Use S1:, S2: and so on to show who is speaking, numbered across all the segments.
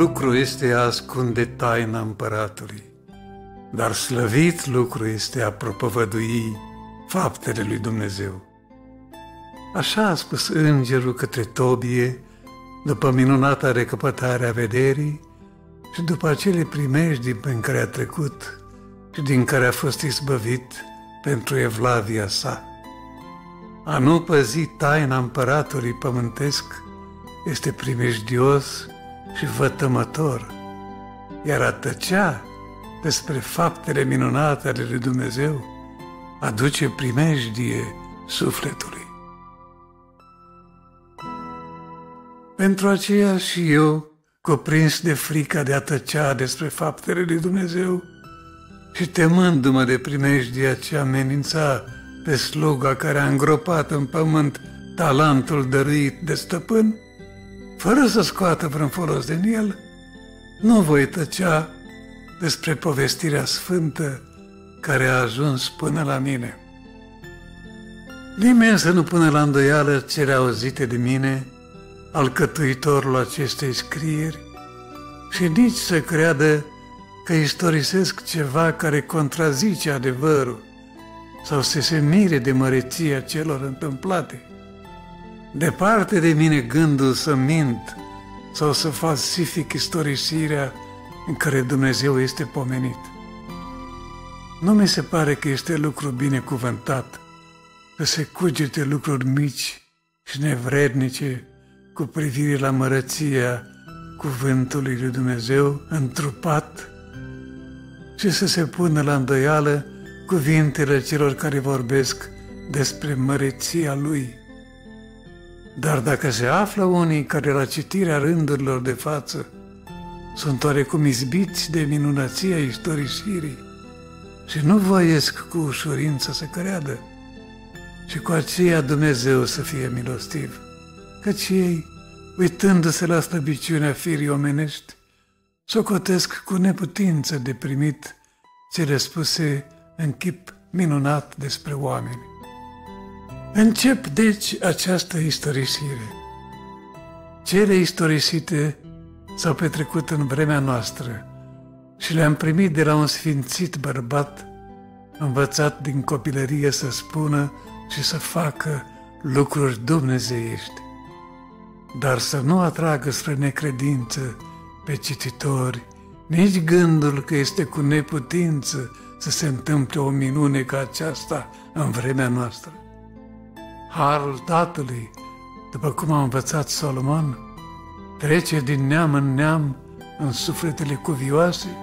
S1: lucru este a ascunde taina împăratului, dar slăvit lucru este a propovădui faptele lui Dumnezeu. Așa a spus îngerul către Tobie, după minunata recăpătare a vederii și după acele primejdii pe care a trecut și din care a fost izbăvit pentru evlavia sa. A nu păzi taina împăratului pământesc este primejdios și vătămător, iar a tăcea despre faptele minunate ale lui Dumnezeu aduce primejdie sufletului. Pentru aceea și eu, cuprins de frica de a tăcea despre faptele lui Dumnezeu și temându-mă de primejdia ce amenința pe sluga care a îngropat în pământ talentul dăruit de stăpân, fără să scoată vreun folos din el, nu voi tăcea despre povestirea sfântă care a ajuns până la mine. Nimeni să nu pune la îndoială cele auzite de mine, alcătuitorul acestei scrieri, și nici să creadă că istorisesc ceva care contrazice adevărul sau să se mire de măreția celor întâmplate. Departe de mine gândul să mint sau să falsific istorisirea în care Dumnezeu este pomenit. Nu mi se pare că este lucru binecuvântat să se cugete lucruri mici și nevrednice cu privire la mărăția cuvântului lui Dumnezeu întrupat și să se pună la îndoială cuvintele celor care vorbesc despre măreția lui. Dar dacă se află unii care la citirea rândurilor de față sunt oarecum izbiți de minunăția istorisirii și nu voiesc cu ușurință să creadă, și cu aceea Dumnezeu să fie milostiv, căci ei, uitându-se la slăbiciunea firii omenești, socotesc cu neputință de primit cele spuse în chip minunat despre oameni. Încep deci această istorisire. Cele istorisite s-au petrecut în vremea noastră și le-am primit de la un sfințit bărbat, învățat din copilărie să spună și să facă lucruri dumnezeiești, dar să nu atragă spre necredință pe cititori, nici gândul că este cu neputință să se întâmple o minune ca aceasta în vremea noastră harul Tatălui, după cum a învățat Solomon, trece din neam în neam în sufletele cuvioase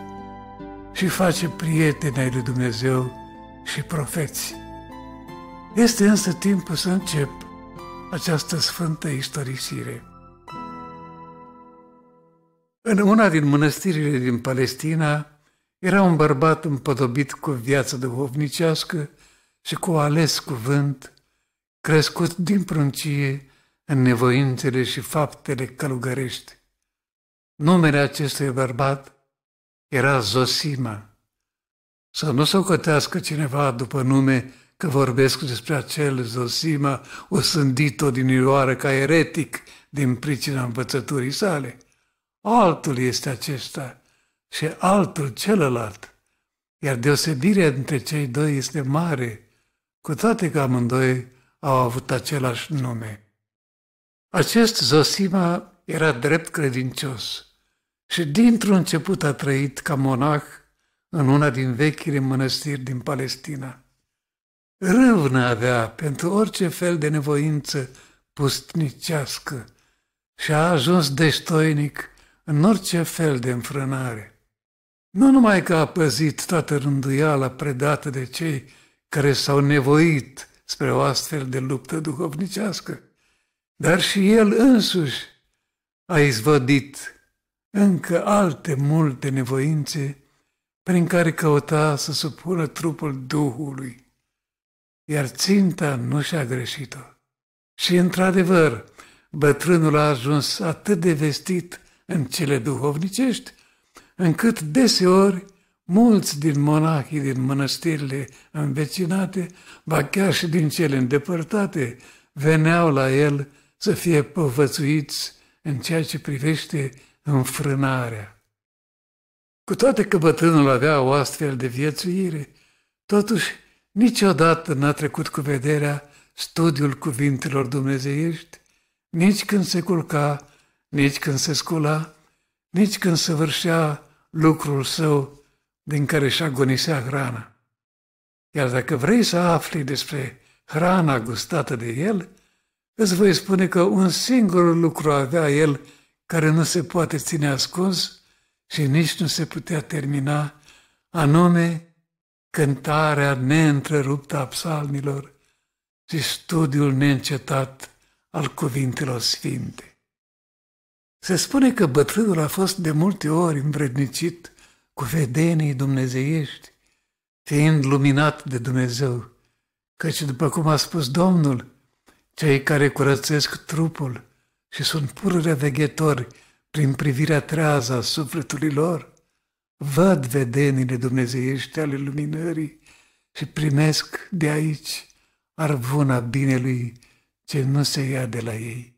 S1: și face prieteni ai lui Dumnezeu și profeți. Este însă timpul să încep această sfântă istorisire. În una din mănăstirile din Palestina era un bărbat împodobit cu viață duhovnicească și cu ales cuvânt – crescut din pruncie în nevoințele și faptele călugărești. Numele acestui bărbat era Zosima. Să nu se cotească cineva după nume că vorbesc despre acel Zosima o din odinioară ca eretic din pricina învățăturii sale. Altul este acesta și altul celălalt. Iar deosebirea între cei doi este mare, cu toate că amândoi au avut același nume. Acest Zosima era drept credincios și dintr-un început a trăit ca monah în una din vechile mănăstiri din Palestina. Râvnă avea pentru orice fel de nevoință pustnicească și a ajuns deștoinic în orice fel de înfrânare. Nu numai că a păzit toată rânduiala predată de cei care s-au nevoit spre o astfel de luptă duhovnicească. Dar și el însuși a izvădit încă alte multe nevoințe prin care căuta să supună trupul Duhului, iar ținta nu și-a greșit-o. Și, într-adevăr, bătrânul a ajuns atât de vestit în cele duhovnicești, încât deseori Mulți din monahii din mănăstirile învecinate, ba chiar și din cele îndepărtate, veneau la el să fie povățuiți în ceea ce privește înfrânarea. Cu toate că bătrânul avea o astfel de viețuire, totuși niciodată n-a trecut cu vederea studiul cuvintelor dumnezeiești, nici când se culca, nici când se scula, nici când săvârșea lucrul său din care își agonisea hrana. Iar dacă vrei să afli despre hrana gustată de el, îți voi spune că un singur lucru avea el care nu se poate ține ascuns și nici nu se putea termina, anume cântarea neîntreruptă a psalmilor și studiul neîncetat al cuvintelor sfinte. Se spune că bătrânul a fost de multe ori învrednicit cu vedenii dumnezeiești, fiind luminat de Dumnezeu. Căci, după cum a spus Domnul, cei care curățesc trupul și sunt pur veghetori prin privirea treaza a sufletului lor, văd vedenile dumnezeiești ale luminării și primesc de aici arvuna binelui ce nu se ia de la ei.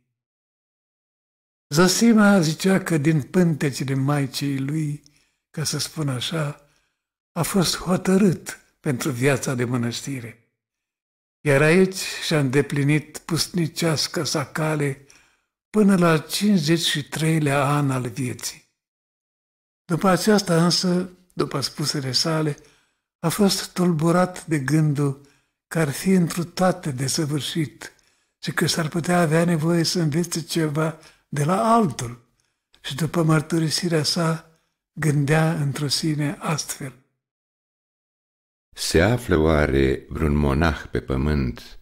S1: Zosima zicea că din pântecile Maicii lui ca să spun așa, a fost hotărât pentru viața de mănăstire. Iar aici și-a îndeplinit pustnicească sa cale până la 53-lea an al vieții. După aceasta însă, după spusele sale, a fost tulburat de gândul că ar fi într-o toate desăvârșit și că s-ar putea avea nevoie să învețe ceva de la altul. Și după mărturisirea sa, gândea într-o sine astfel.
S2: Se află oare vreun monah pe pământ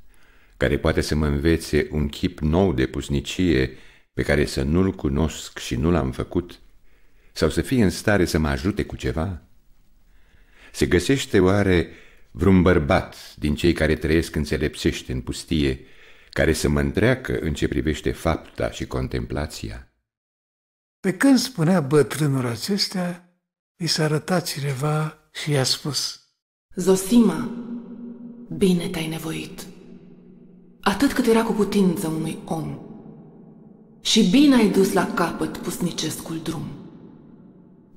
S2: care poate să mă învețe un chip nou de pusnicie pe care să nu-l cunosc și nu l-am făcut, sau să fie în stare să mă ajute cu ceva? Se găsește oare vreun bărbat din cei care trăiesc înțelepsește în pustie, care să mă întreacă în ce privește fapta și contemplația?
S1: Pe când spunea bătrânul acestea, i s-a arătat cineva și i-a spus
S3: Zosima, bine te-ai nevoit, atât cât era cu putință unui om, și bine ai dus la capăt pusnicescul drum.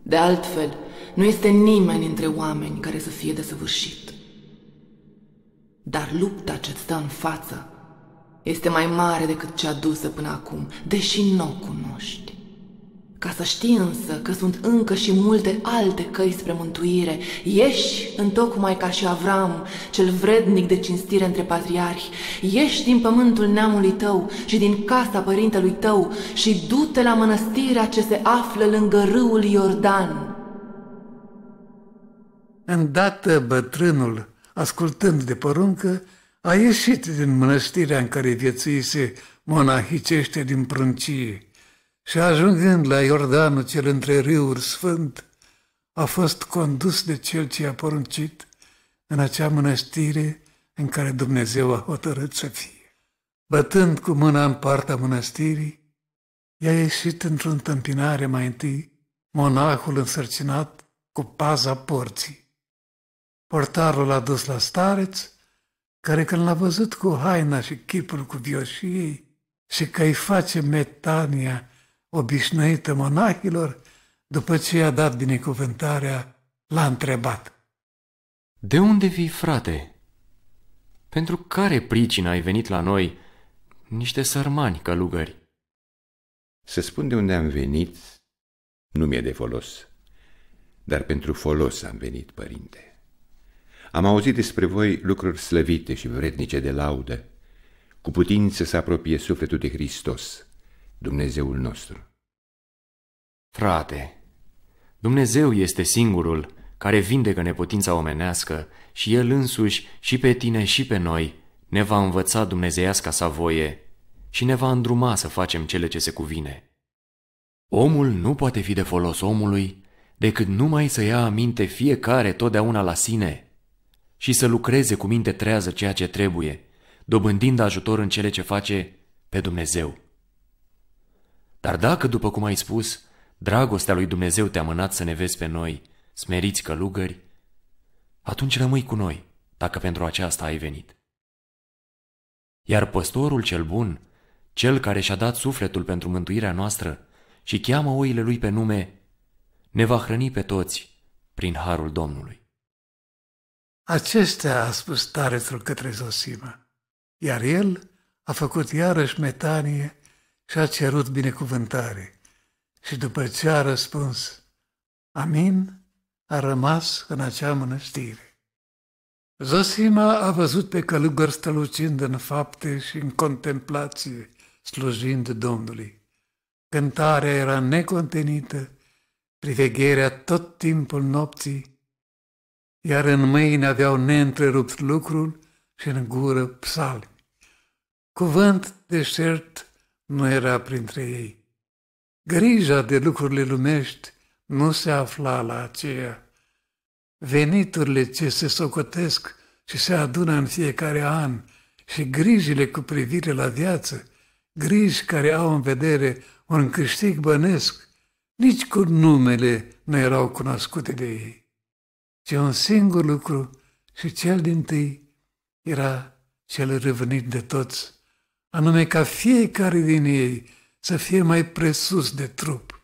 S3: De altfel, nu este nimeni între oameni care să fie desăvârșit. Dar lupta ce stă în față este mai mare decât cea dusă până acum, deși nu o cunoști. Ca să știi însă că sunt încă și multe alte căi spre mântuire, ieși întocmai ca și Avram, cel vrednic de cinstire între patriarhi, ieși din pământul neamului tău și din casa părintelui tău și du-te la mănăstirea ce se află lângă râul Iordan.
S1: Îndată bătrânul, ascultând de poruncă, a ieșit din mănăstirea în care viețuise monahicește din prâncie și ajungând la Iordanul cel între râuri sfânt, a fost condus de cel ce a poruncit în acea mănăstire în care Dumnezeu a hotărât să fie. Bătând cu mâna în partea mănăstirii, i-a ieșit într-o întâmpinare mai întâi monahul însărcinat cu paza porții. Portarul l-a dus la stareț, care când l-a văzut cu haina și chipul cu vioșiei și că îi face metania obișnuită monahilor, după ce i-a dat binecuvântarea, l-a întrebat.
S4: De unde vii, frate? Pentru care pricină ai venit la noi,
S2: niște sărmani călugări? Să spun de unde am venit nu mi-e de folos, dar pentru folos am venit, părinte. Am auzit despre voi lucruri slăvite și vrednice de laudă, cu putință să apropie sufletul de Hristos – Dumnezeul nostru.
S4: Frate, Dumnezeu este singurul care vindecă neputința omenească și El însuși și pe tine și pe noi ne va învăța dumnezeiasca sa voie și ne va îndruma să facem cele ce se cuvine. Omul nu poate fi de folos omului decât numai să ia aminte fiecare totdeauna la sine și să lucreze cu minte trează ceea ce trebuie, dobândind ajutor în cele ce face pe Dumnezeu. Dar dacă, după cum ai spus, dragostea lui Dumnezeu te-a mânat să ne vezi pe noi, smeriți călugări, atunci rămâi cu noi, dacă pentru aceasta ai venit. Iar păstorul cel bun, cel care și-a dat sufletul pentru mântuirea noastră și cheamă oile lui pe nume, ne va hrăni pe toți prin harul Domnului.
S1: Acestea a spus tarețul către Zosima, iar el a făcut iarăși metanie și a cerut binecuvântare. Și după ce a răspuns, Amin, a rămas în acea mănăstire. Zosima a văzut pe călugări strălucind în fapte și în contemplație, slujind Domnului. Cântarea era necontenită, privegherea tot timpul nopții, iar în mâini aveau neîntrerupt lucrul și în gură psalmi. Cuvânt deșert nu era printre ei. Grija de lucrurile lumești nu se afla la aceea. Veniturile ce se socotesc și se adună în fiecare an și grijile cu privire la viață, griji care au în vedere un câștig bănesc, nici cu numele nu erau cunoscute de ei, ci un singur lucru și cel din tâi era cel revenit de toți, anume ca fiecare din ei să fie mai presus de trup,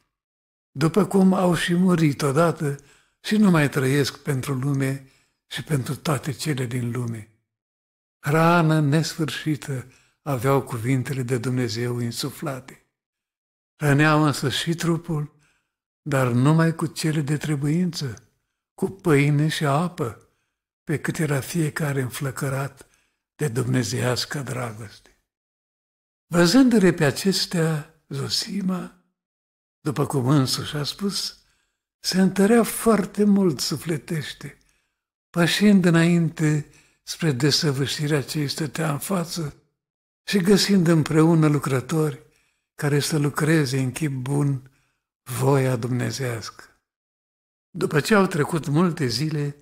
S1: după cum au și murit odată și nu mai trăiesc pentru lume și pentru toate cele din lume. Rană nesfârșită aveau cuvintele de Dumnezeu insuflate. Răneau însă și trupul, dar numai cu cele de trebuință, cu pâine și apă, pe cât era fiecare înflăcărat de dumnezeiască dragoste. Văzându-le pe acestea, Zosima, după cum însuși a spus, se întărea foarte mult sufletește, pășind înainte spre desăvârșirea ce îi stătea în față și găsind împreună lucrători care să lucreze în chip bun voia dumnezească. După ce au trecut multe zile,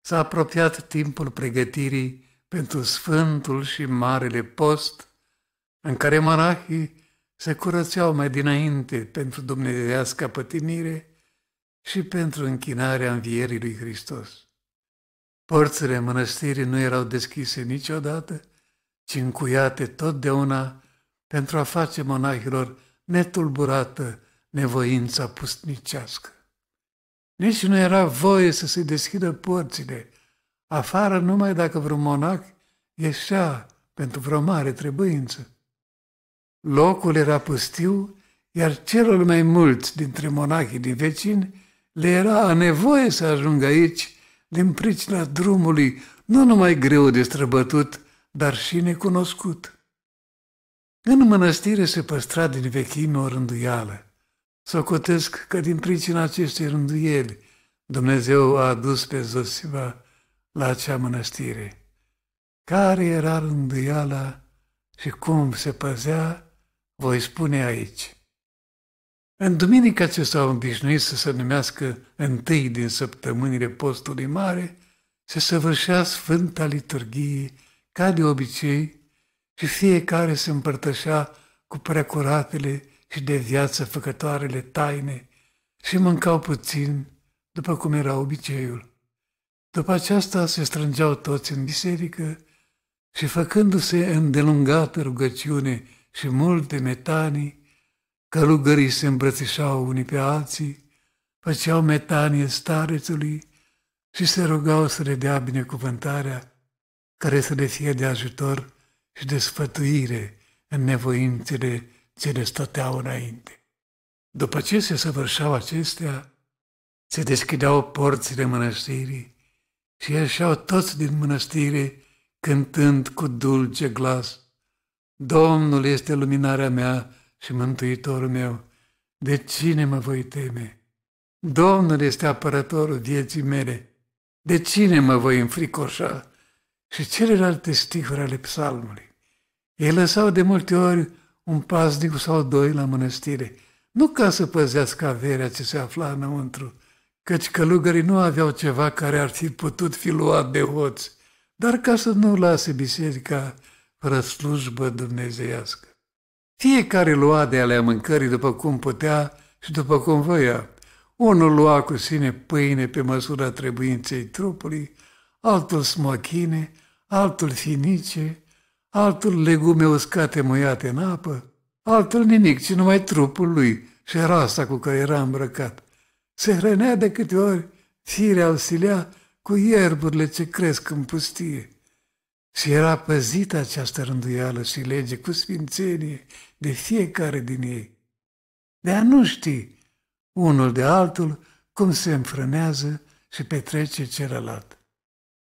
S1: s-a apropiat timpul pregătirii pentru Sfântul și Marele Post – în care monahii se curățeau mai dinainte pentru dumnezeiasca pătimire și pentru închinarea învierii lui Hristos. Porțile mănăstirii nu erau deschise niciodată, ci încuiate totdeauna pentru a face monahilor netulburată nevoința pustnicească. Nici nu era voie să se deschidă porțile, afară numai dacă vreun monac ieșea pentru vreo mare trebuință. Locul era pustiu, iar celor mai mulți dintre monahii din vecini le era nevoie să ajungă aici din pricina drumului nu numai greu de străbătut, dar și necunoscut. În mănăstire se păstra din vechime o rânduială. Socotesc că din pricina acestei rânduieli Dumnezeu a adus pe Zosima la acea mănăstire. Care era rânduiala și cum se păzea voi spune aici. În duminica ce s-au obișnuit să se numească întâi din săptămânile postului mare, se săvârșea Sfânta Liturghie ca de obicei și fiecare se împărtășea cu preacuratele și de viață făcătoarele taine și mâncau puțin, după cum era obiceiul. După aceasta se strângeau toți în biserică și făcându-se îndelungată rugăciune și multe metanii, călugării se îmbrățișau unii pe alții, făceau metanie starețului și se rugau să le dea binecuvântarea care să le fie de ajutor și de sfătuire în nevoințele ce le stăteau înainte. După ce se săvârșau acestea, se deschideau porțile mănăstirii și ieșeau toți din mănăstire cântând cu dulce glas Domnul este luminarea mea și mântuitorul meu. De cine mă voi teme? Domnul este apărătorul vieții mele. De cine mă voi înfricoșa? Și celelalte stihuri ale psalmului. Ei lăsau de multe ori un paznic sau doi la mănăstire, nu ca să păzească averea ce se afla înăuntru, căci călugării nu aveau ceva care ar fi putut fi luat de hoți, dar ca să nu lase biserica prăslujbă dumnezeiască. Fiecare lua de alea mâncării după cum putea și după cum voia. Unul lua cu sine pâine pe măsura trebuinței trupului, altul smochine, altul finice, altul legume uscate muiate în apă, altul nimic, ci numai trupul lui și rasa cu care era îmbrăcat. Se hrănea de câte ori firea auxilia cu ierburile ce cresc în pustie. Și era păzită această rânduială și lege cu sfințenie de fiecare din ei. De a nu ști unul de altul cum se înfrânează și petrece celălalt.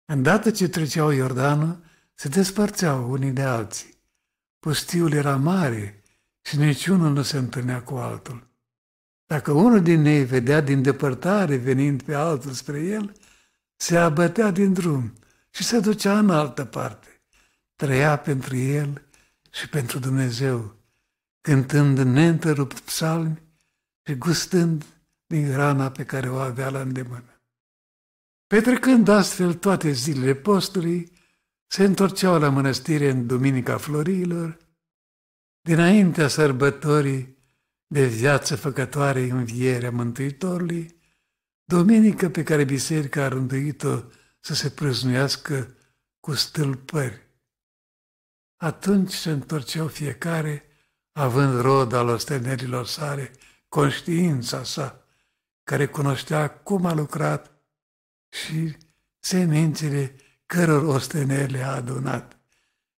S1: Îndată ce treceau Iordanul, se despărțeau unii de alții. Pustiul era mare și niciunul nu se întâlnea cu altul. Dacă unul din ei vedea din depărtare venind pe altul spre el, se abătea din drum și se ducea în altă parte. Trăia pentru el și pentru Dumnezeu, cântând neîntărupt psalmi și gustând din rana pe care o avea la îndemână. Petrecând astfel toate zilele postului, se întorceau la mănăstire în Duminica Florilor, dinaintea sărbătorii de viață făcătoare învierea Mântuitorului, duminică pe care biserica a rânduit-o să se prăznuiască cu stâlpări. Atunci se întorceau fiecare, având rod al ostenerilor sale, conștiința sa, care cunoștea cum a lucrat și semințele căror ostenerile le-a adunat.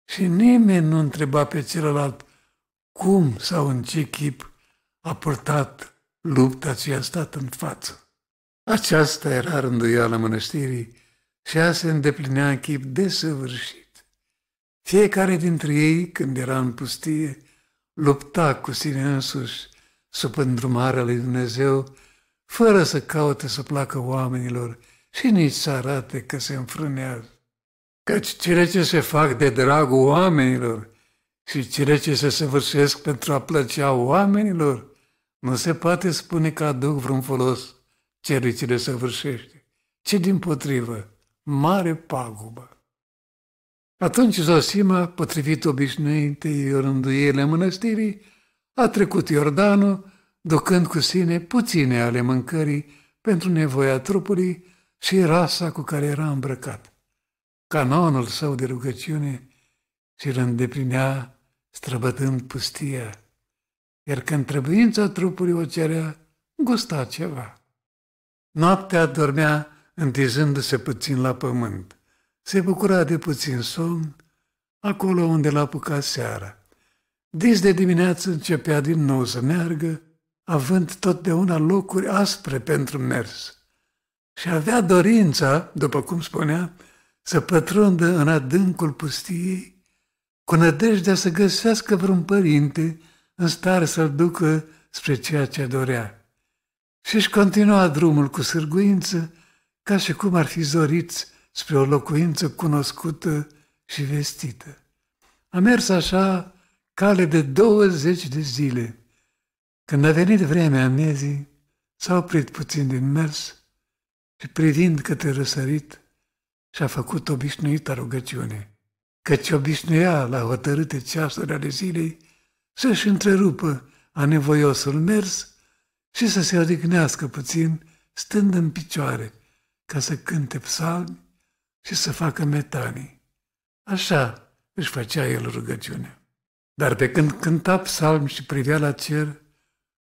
S1: Și nimeni nu întreba pe celălalt cum sau în ce chip a purtat lupta ce a stat în față. Aceasta era rânduiala mănăstirii și a se îndeplinea în chip desăvârșit. Fiecare dintre ei, când era în pustie, lupta cu sine însuși sub îndrumarea lui Dumnezeu, fără să caute să placă oamenilor și nici să arate că se înfrânează. Căci cele ce se fac de dragul oamenilor și cele ce se săvârșesc pentru a plăcea oamenilor, nu se poate spune că aduc vreun folos celui ce le săvârșește, ci din potrivă, mare pagubă. Atunci Zosima, potrivit obișnuitei rânduiele mănăstirii, a trecut Iordanul, ducând cu sine puține ale mâncării pentru nevoia trupului și rasa cu care era îmbrăcat. Canonul său de rugăciune și îl îndeplinea străbătând pustia, iar când trebuința trupului o cerea, gusta ceva. Noaptea dormea întijându-se puțin la pământ. Se bucura de puțin somn, acolo unde l-a apucat seara. Dis de dimineață începea din nou să meargă, având totdeauna locuri aspre pentru mers. Și avea dorința, după cum spunea, să pătrundă în adâncul pustiei, cu nădejdea să găsească vreun părinte în stare să-l ducă spre ceea ce dorea. Și și continua drumul cu sârguință, ca și cum ar fi zoriți spre o locuință cunoscută și vestită. A mers așa cale de 20 de zile. Când a venit vremea miezii, s-a oprit puțin din mers și privind către răsărit, și-a făcut obișnuită rugăciune, căci obișnuia la hotărâte ceasuri ale zilei să-și întrerupă nevoiosul mers și să se odihnească puțin stând în picioare ca să cânte psalmi și să facă metanii. Așa își făcea el rugăciunea. Dar pe când cânta psalm și privea la cer,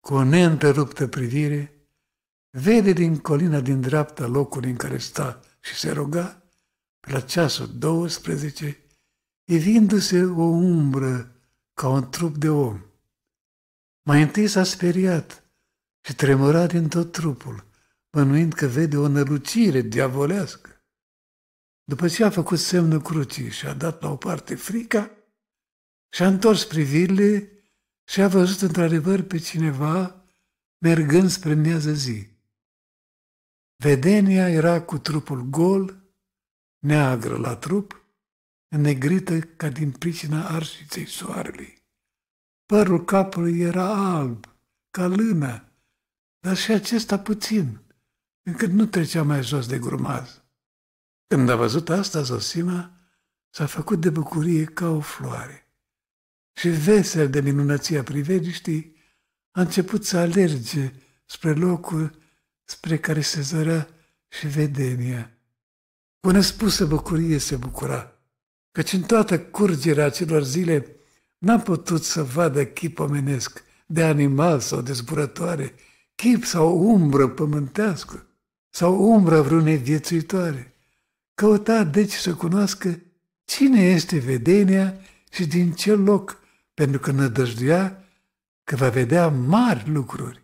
S1: cu o neîntreruptă privire, vede din colina din dreapta locul în care sta și se ruga, pe la ceasul 12, evindu-se o umbră ca un trup de om. Mai întâi s-a speriat și tremura din tot trupul, bănuind că vede o nălucire diavolească. După ce a făcut semnul crucii și a dat la o parte frica, și-a întors privirile și a văzut într-adevăr pe cineva mergând spre miază zi. Vedenia era cu trupul gol, neagră la trup, înnegrită ca din pricina arșiței soarelui. Părul capului era alb, ca lumea, dar și acesta puțin, încât nu trecea mai jos de grumaz. Când a văzut asta, Zosima s-a făcut de bucurie ca o floare și, vesel de minunăția priveliștii, a început să alerge spre locul spre care se zărea și vedenia. Cu nespusă bucurie se bucura, căci în toată curgerea acelor zile n-a putut să vadă chip omenesc, de animal sau de zburătoare, chip sau umbră pământească sau umbra vreunei viețuitoare. Căuta deci să cunoască cine este vedenia și din ce loc, pentru că nădăjduia că va vedea mari lucruri.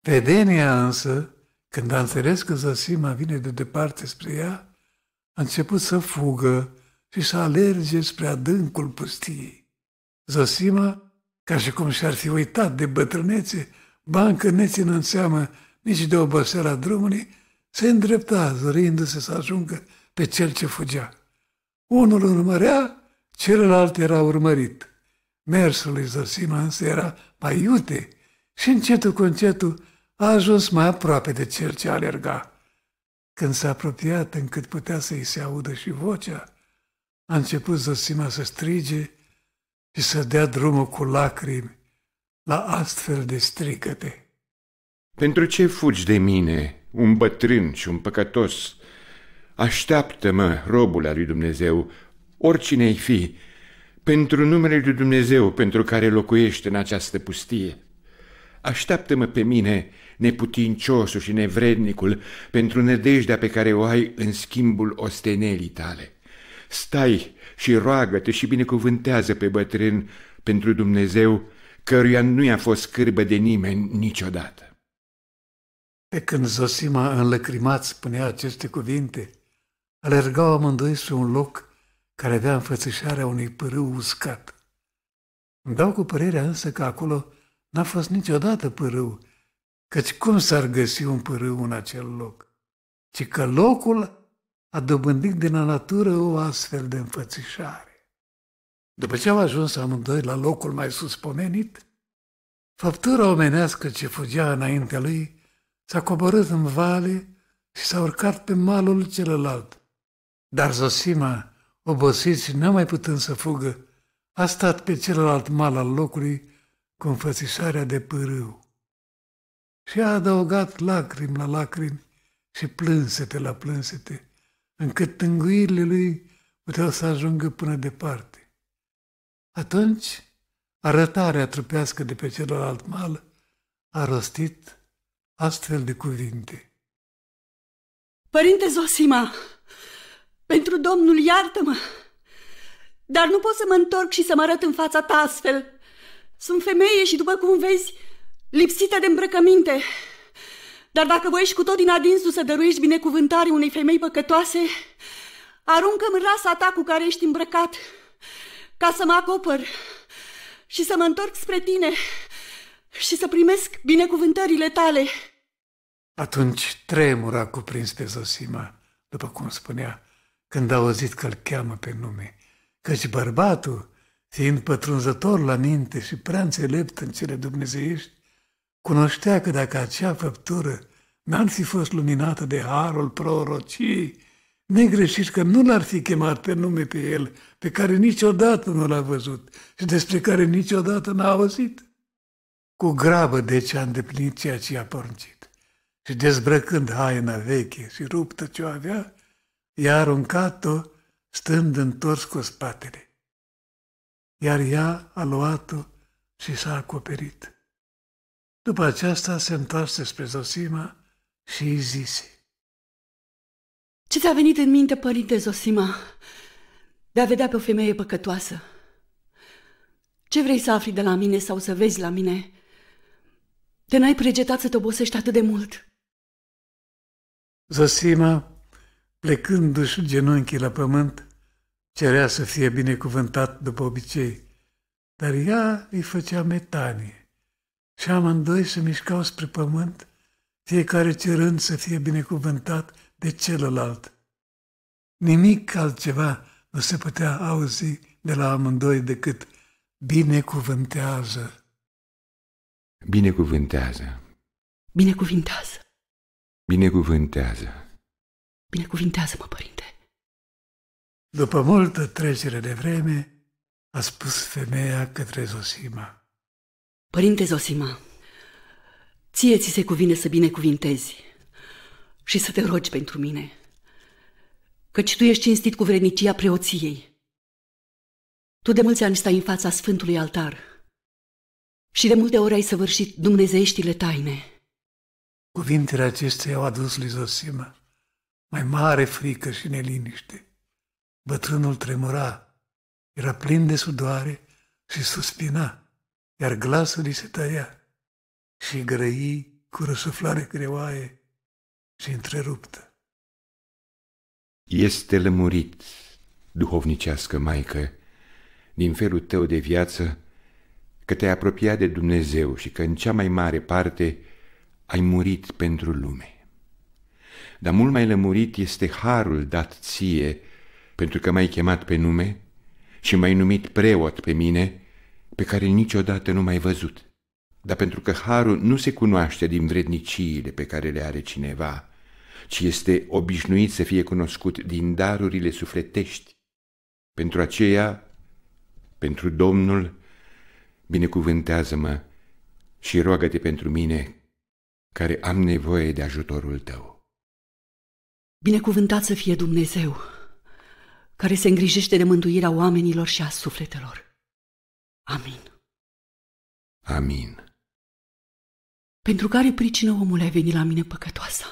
S1: Vedenia însă, când a înțeles că Zasima vine de departe spre ea, a început să fugă și să alerge spre adâncul pustiei. Zosima, ca și cum și-ar fi uitat de bătrânețe, bancă neținând seamă nici de oboseala drumului, se îndrepta zărindu-se să ajungă pe cel ce fugea. Unul urmărea, celălalt era urmărit. Mersul lui Zosima însă era mai iute și încetul cu încetul a ajuns mai aproape de cel ce alerga. Când s-a apropiat încât putea să-i se audă și vocea, a început Zosima să strige și să dea drumul cu lacrimi la astfel de strigăte. Pentru ce fugi
S2: de mine, un bătrân și un păcătos. Așteaptă-mă, robul al lui Dumnezeu, oricine ai fi, pentru numele lui Dumnezeu pentru care locuiește în această pustie. Așteaptă-mă pe mine, neputinciosul și nevrednicul, pentru nedejdea pe care o ai în schimbul ostenelii tale. Stai și roagă-te și binecuvântează pe bătrân pentru Dumnezeu, căruia nu i-a fost scârbă de nimeni niciodată.
S1: Pe când Zosima, înlăcrimat, spunea aceste cuvinte, alergau amândoi spre un loc care avea înfățișarea unui pârâu uscat. Îmi dau cu părerea însă că acolo n-a fost niciodată pârâu, căci cum s-ar găsi un pârâu în acel loc? Ci că locul a dobândit din la natură o astfel de înfățișare. După ce au ajuns amândoi la locul mai sus pomenit, faptura omenească ce fugea înaintea lui s-a coborât în vale și s-a urcat pe malul celălalt. Dar Zosima, obosit și n-am mai putând să fugă, a stat pe celălalt mal al locului cu înfățișarea de pârâu și a adăugat lacrimi la lacrimi și plânsete la plânsete, încât tânguirile lui puteau să ajungă până departe. Atunci, arătarea trupească de pe celălalt mal a rostit astfel de cuvinte.
S3: Părinte Zosima, pentru Domnul iartă-mă, dar nu pot să mă întorc și să mă arăt în fața ta astfel. Sunt femeie și, după cum vezi, lipsită de îmbrăcăminte. Dar dacă voiești cu tot din adinsul să dăruiești binecuvântare unei femei păcătoase, aruncă-mi rasa ta cu care ești îmbrăcat, ca să mă acopăr și să mă întorc spre tine și să primesc binecuvântările tale.
S1: Atunci tremura cuprins pe Zosima, după cum spunea, când a auzit că îl cheamă pe nume, căci bărbatul, fiind pătrunzător la minte și prea înțelept în cele dumnezeiești, cunoștea că dacă acea făptură n-ar fi fost luminată de harul prorociei, negreșit că nu l-ar fi chemat pe nume pe el, pe care niciodată nu l-a văzut și despre care niciodată n-a auzit. Cu grabă, deci, a îndeplinit ceea ce i-a poruncit și dezbrăcând haina veche și ruptă ce o avea, i-a aruncat-o stând întors cu spatele. Iar ea a luat-o și s-a acoperit. După aceasta se întoarce spre Zosima și îi zise.
S3: Ce ți-a venit în minte, părinte Zosima, de a vedea pe o femeie păcătoasă? Ce vrei să afli de la mine sau să vezi la mine? Te n-ai pregetat să te obosești atât de mult?"
S1: Zosima, plecându-și genunchii la pământ, cerea să fie binecuvântat după obicei, dar ea îi făcea metanie și amândoi se mișcau spre pământ, fiecare cerând să fie binecuvântat de celălalt. Nimic altceva nu se putea auzi de la amândoi decât binecuvântează.
S2: Binecuvântează.
S1: Binecuvintează.
S2: Binecuvântează!
S1: Binecuvintează-mă, părinte! După multă trecere de vreme, a spus femeia către Zosima.
S3: Părinte Zosima, ție ți se cuvine să binecuvintezi și să te rogi pentru mine, căci tu ești cinstit cu vrednicia preoției. Tu de mulți ani stai în fața Sfântului Altar și de multe ori ai săvârșit dumnezeieștile taine.
S1: Cuvintele acestea au adus lui Zosima mai mare frică și neliniște. Bătrânul tremura, era plin de sudoare și suspina, iar glasul îi se tăia și grăi cu răsuflare greoaie și întreruptă.
S2: Este lămurit, duhovnicească Maică, din felul tău de viață, că te-ai apropiat de Dumnezeu și că în cea mai mare parte ai murit pentru lume. Dar mult mai lămurit este harul dat ție, pentru că m-ai chemat pe nume și m-ai numit preot pe mine, pe care niciodată nu m-ai văzut. Dar pentru că harul nu se cunoaște din vredniciile pe care le are cineva, ci este obișnuit să fie cunoscut din darurile sufletești. Pentru aceea, pentru Domnul, binecuvântează-mă și roagă-te pentru mine care am nevoie de ajutorul tău.
S3: Binecuvântat să fie Dumnezeu, care se îngrijește de mântuirea oamenilor și a sufletelor. Amin. Amin. Pentru care pricină, omul ai venit la mine păcătoasă?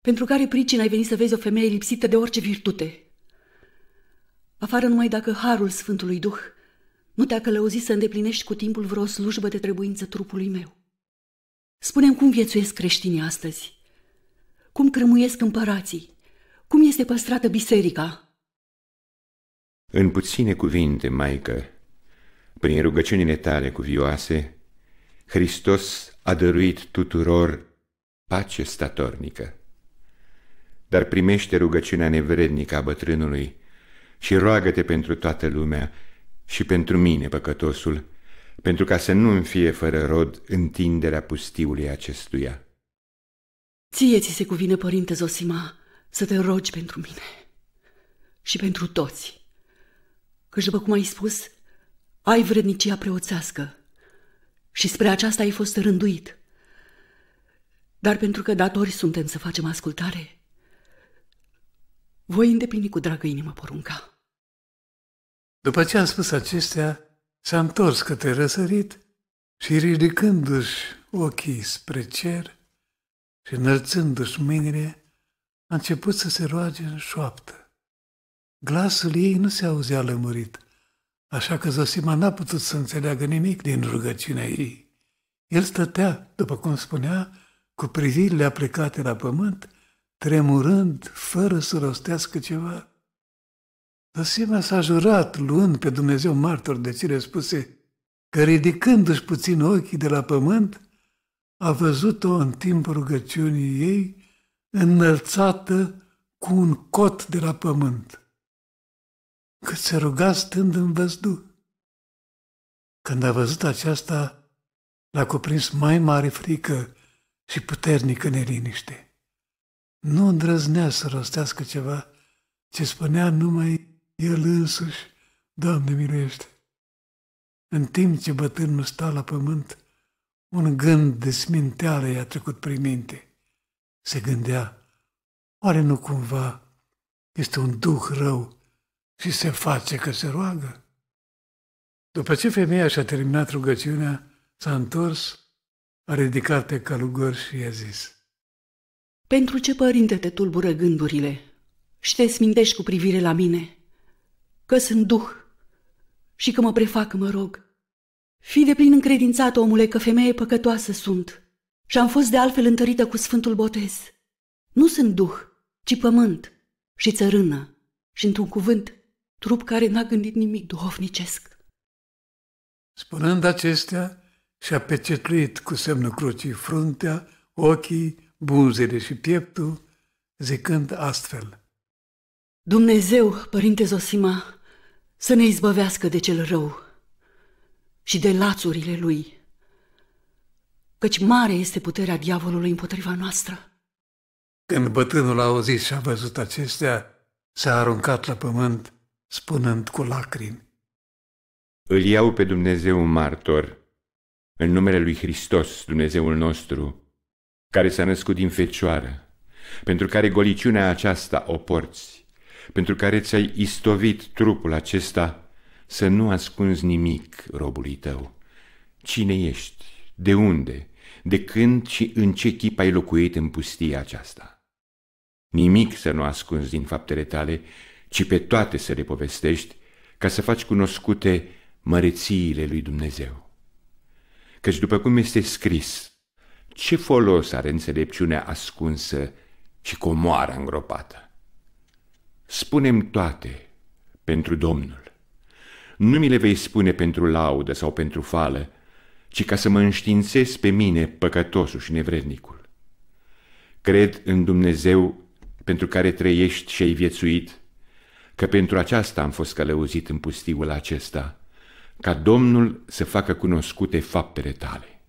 S3: Pentru care pricină ai venit să vezi o femeie lipsită de orice virtute? Afară numai dacă harul Sfântului Duh nu te-a călăuzit să îndeplinești cu timpul vreo slujbă de trebuință trupului meu. Spunem cum viețuiesc creștinii astăzi, cum crămuiesc împărații, cum este păstrată biserica.
S2: În puține cuvinte, Maică, prin rugăciunile tale cuvioase, Hristos a dăruit tuturor pace statornică. Dar primește rugăciunea nevrednică a bătrânului și roagă-te pentru toată lumea și pentru mine, păcătosul, pentru ca să nu îmi fie fără rod întinderea pustiului acestuia.
S3: Ție ți se cuvine, părinte Zosima, să te rogi pentru mine și pentru toți, căci, după cum ai spus, ai vrednicia preoțească și spre aceasta ai fost rânduit. Dar pentru că datori suntem să facem ascultare, voi îndeplini cu dragă inimă porunca.
S1: După ce am spus acestea, S-a întors către răsărit și ridicându-și ochii spre cer și înălțându-și mâinile, a început să se roage în șoaptă. Glasul ei nu se auzea lămurit, așa că Zosima n-a putut să înțeleagă nimic din rugăciunea ei. El stătea, după cum spunea, cu privirile aplicate la pământ, tremurând, fără să rostească ceva. Sima s-a jurat, luând pe Dumnezeu martor de cele spuse, că ridicându-și puțin ochii de la pământ, a văzut-o în timpul rugăciunii ei înălțată cu un cot de la pământ, cât se ruga stând în văzdu. Când a văzut aceasta, l-a cuprins mai mare frică și puternică neliniște. Nu îndrăznea să rostească ceva ce spunea numai el însuși, Doamne miluiește! În timp ce bătânul sta la pământ, un gând de sminteală i-a trecut prin minte. Se gândea, oare nu cumva este un duh rău și se face că se roagă? După ce femeia și-a terminat rugăciunea, s-a întors, a ridicat pe călugări și i-a zis.
S3: Pentru ce, părinte, te tulbură gândurile și te smintești cu privire la mine? că sunt duh și că mă prefac, mă rog. Fi de plin încredințat, omule, că femeie păcătoasă sunt și am fost de altfel întărită cu Sfântul Botez. Nu sunt duh, ci pământ și țărână și, într-un cuvânt, trup care n-a gândit nimic duhovnicesc.
S1: Spunând acestea, și-a pecetluit cu semnul crucii fruntea, ochii, buzele și pieptul, zicând astfel –
S3: Dumnezeu, părinte Zosima, să ne izbăvească de cel rău și de lațurile lui, căci mare este puterea diavolului împotriva noastră.
S1: Când bătânul a auzit și a văzut acestea, s-a aruncat la pământ, spunând cu lacrimi.
S2: Îl iau pe Dumnezeu martor, în numele lui Hristos, Dumnezeul nostru, care s-a născut din fecioară, pentru care goliciunea aceasta o porți pentru care ți-ai istovit trupul acesta, să nu ascunzi nimic robului tău. Cine ești? De unde? De când și în ce chip ai locuit în pustia aceasta? Nimic să nu ascunzi din faptele tale, ci pe toate să le povestești, ca să faci cunoscute mărețiile lui Dumnezeu. Căci după cum este scris, ce folos are înțelepciunea ascunsă și comoara îngropată? Spunem toate pentru Domnul. Nu mi le vei spune pentru laudă sau pentru fală, ci ca să mă înștiințez pe mine, păcătosul și nevrednicul. Cred în Dumnezeu pentru care trăiești și ai viețuit, că pentru aceasta am fost călăuzit în pustiul acesta, ca Domnul să facă cunoscute faptele tale.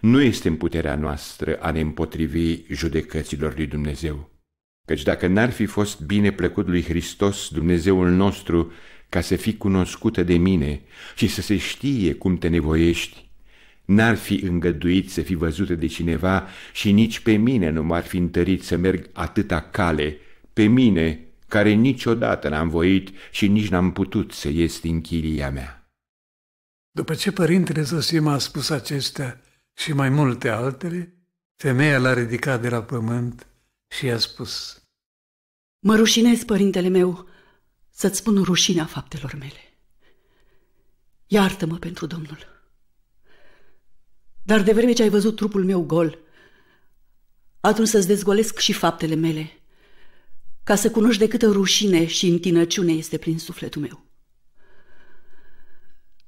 S2: Nu este în puterea noastră a ne împotrivi judecăților lui Dumnezeu, Căci dacă n-ar fi fost bine plăcut lui Hristos, Dumnezeul nostru, ca să fii cunoscută de mine și să se știe cum te nevoiești, n-ar fi îngăduit să fi văzută de cineva și nici pe mine nu m-ar fi întărit să merg atâta cale, pe mine care niciodată n-am voit și nici n-am putut să ies din chilia
S1: mea. După ce părintele Zosima a spus acestea și mai multe altele, femeia l-a ridicat de la pământ și i-a spus
S3: Mă rușinez, părintele meu, să-ți spun rușinea faptelor mele. Iartă-mă pentru Domnul. Dar de vreme ce ai văzut trupul meu gol, atunci să-ți dezgolesc și faptele mele, ca să cunoști de câtă rușine și întinăciune este prin sufletul meu.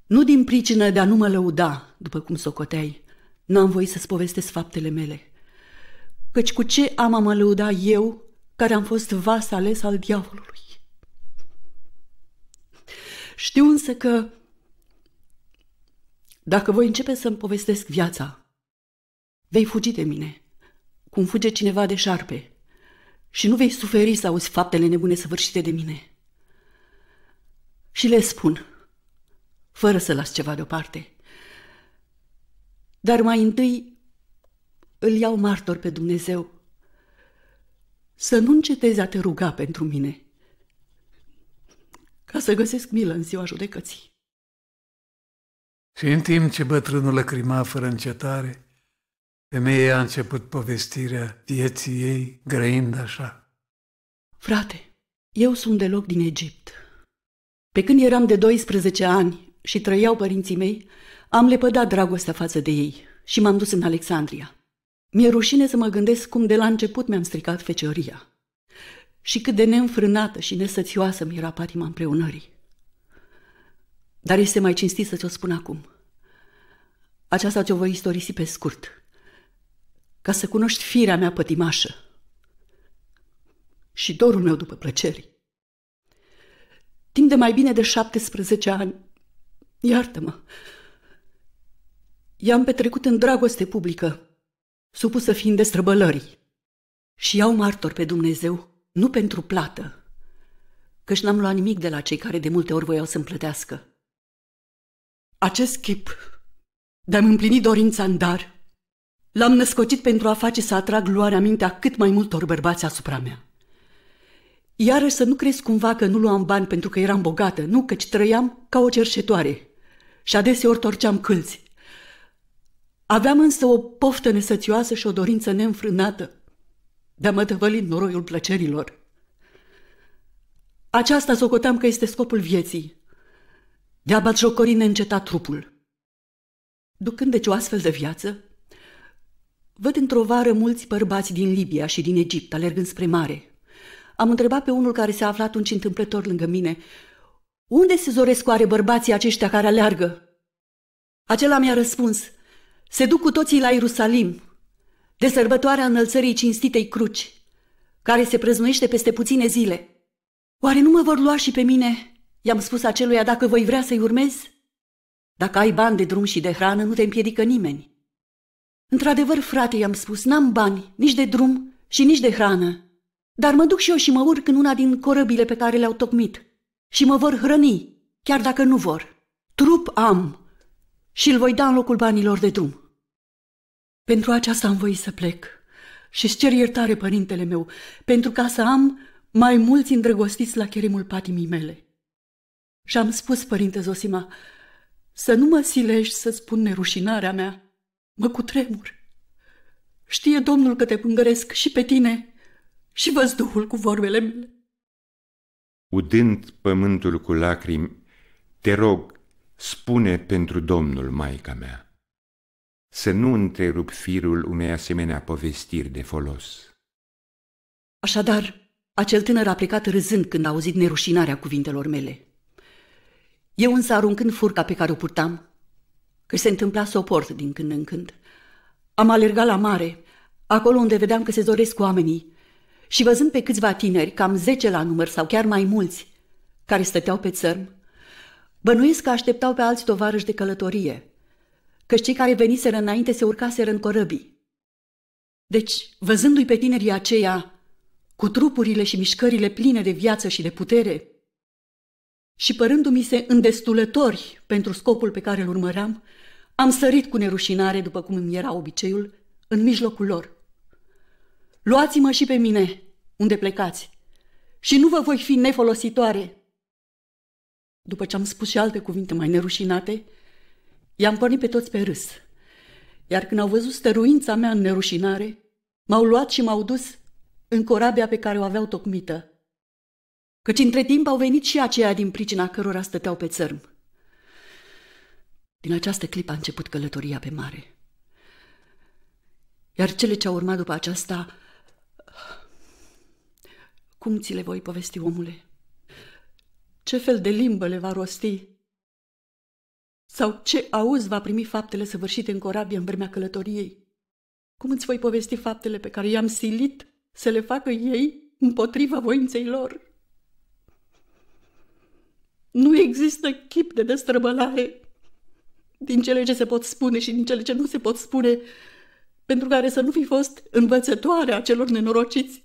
S3: Nu din pricină de a nu mă lăuda, după cum socoteai, n-am voie să-ți povestesc faptele mele, căci cu ce am a mă lăuda eu, care am fost vas ales al diavolului? Știu însă că dacă voi începe să-mi povestesc viața, vei fugi de mine, cum fuge cineva de șarpe, și nu vei suferi să auzi faptele nebune săvârșite de mine. Și le spun, fără să las ceva deoparte, dar mai întâi îl iau martor pe Dumnezeu. Să nu încetezi a te ruga pentru mine, ca să găsesc milă în ziua judecății.
S1: Și în timp ce bătrânul lăcrima fără încetare, femeia a început povestirea vieții ei, grăind așa.
S3: Frate, eu sunt deloc din Egipt. Pe când eram de 12 ani și trăiau părinții mei, am lepădat dragostea față de ei și m-am dus în Alexandria. Mi-e rușine să mă gândesc cum de la început mi-am stricat fecioria și cât de neînfrânată și nesățioasă mi era patima împreunării. Dar este mai cinstit să ți-o spun acum. Aceasta ce o voi istorisi pe scurt, ca să cunoști firea mea pătimașă și dorul meu după plăceri. Timp de mai bine de 17 ani, iartă-mă, i-am petrecut în dragoste publică, supusă fiind destrăbălării. Și iau martor pe Dumnezeu, nu pentru plată, căci n-am luat nimic de la cei care de multe ori voiau să-mi plătească. Acest chip de-am împlinit dorința în dar, l-am născocit pentru a face să atrag luarea mintea cât mai multor bărbați asupra mea. Iarăși să nu crezi cumva că nu luam bani pentru că eram bogată, nu, căci trăiam ca o cerșetoare și adeseori torceam câlți, Aveam însă o poftă nesățioasă și o dorință neînfrânată de a mă tăvăli în noroiul plăcerilor. Aceasta socoteam că este scopul vieții, de a bat jocorii neînceta trupul. Ducând deci o astfel de viață, văd într-o vară mulți bărbați din Libia și din Egipt alergând spre mare. Am întrebat pe unul care se afla atunci întâmplător lângă mine, unde se zoresc oare bărbații aceștia care aleargă? Acela mi-a răspuns, se duc cu toții la Ierusalim, de sărbătoarea înălțării cinstitei cruci, care se prăznuiește peste puține zile. Oare nu mă vor lua și pe mine? I-am spus aceluia dacă voi vrea să-i urmez? Dacă ai bani de drum și de hrană, nu te împiedică nimeni. Într-adevăr, frate, i-am spus, n-am bani, nici de drum și nici de hrană. Dar mă duc și eu și mă urc în una din corăbile pe care le-au tocmit. Și mă vor hrăni, chiar dacă nu vor. Trup am și îl voi da în locul banilor de drum. Pentru aceasta am voit să plec și îți cer iertare, părintele meu, pentru ca să am mai mulți îndrăgostiți la cherimul patimii mele. Și am spus, părinte Zosima, să nu mă silești să spun nerușinarea mea. Mă cutremur. Știe Domnul că te pângăresc și pe tine și văzduhul cu vorbele mele.
S2: Udând pământul cu lacrimi, te rog, spune pentru Domnul, Maica mea să nu întrerup firul unei asemenea povestiri de folos.
S3: Așadar, acel tânăr a plecat râzând când a auzit nerușinarea cuvintelor mele. Eu însă aruncând furca pe care o purtam, că se întâmpla să o port din când în când, am alergat la mare, acolo unde vedeam că se zoresc oamenii, și văzând pe câțiva tineri, cam zece la număr sau chiar mai mulți, care stăteau pe țărm, bănuiesc că așteptau pe alți tovarăși de călătorie – că cei care veniseră înainte se urcaseră în corăbii. Deci, văzându-i pe tinerii aceia, cu trupurile și mișcările pline de viață și de putere, și părându-mi se îndestulători pentru scopul pe care îl urmăream, am sărit cu nerușinare, după cum îmi era obiceiul, în mijlocul lor. Luați-mă și pe mine, unde plecați, și nu vă voi fi nefolositoare. După ce am spus și alte cuvinte mai nerușinate, I-am pornit pe toți pe râs, iar când au văzut stăruința mea în nerușinare, m-au luat și m-au dus în corabia pe care o aveau tocmită, căci între timp au venit și aceia din pricina cărora stăteau pe țărm. Din această clipă a început călătoria pe mare. Iar cele ce au urmat după aceasta, cum ți le voi povesti, omule? Ce fel de limbă le va rosti? Sau ce auz va primi faptele săvârșite în corabie în vremea călătoriei? Cum îți voi povesti faptele pe care i-am silit să le facă ei împotriva voinței lor? Nu există chip de destrăbălare din cele ce se pot spune și din cele ce nu se pot spune, pentru care să nu fi fost învățătoarea celor nenorociți.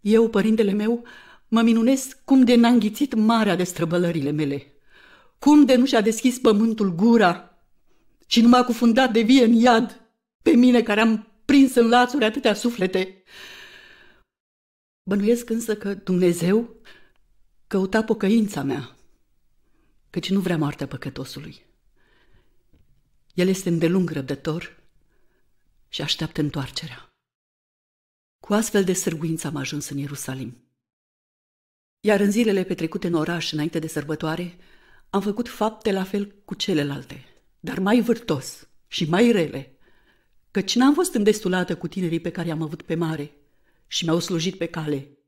S3: Eu, părintele meu, mă minunesc cum de n-a înghițit marea de străbălările mele. Cum de nu și-a deschis pământul gura și nu m-a cufundat de vie în iad pe mine care am prins în lațuri atâtea suflete? Bănuiesc însă că Dumnezeu căuta pocăința mea, căci nu vrea moartea păcătosului. El este îndelung răbdător și așteaptă întoarcerea. Cu astfel de sârguință am ajuns în Ierusalim. Iar în zilele petrecute în oraș, înainte de sărbătoare, am făcut fapte la fel cu celelalte, dar mai vârtos și mai rele, căci n-am fost îndestulată cu tinerii pe care i-am avut pe mare și mi-au slujit pe cale,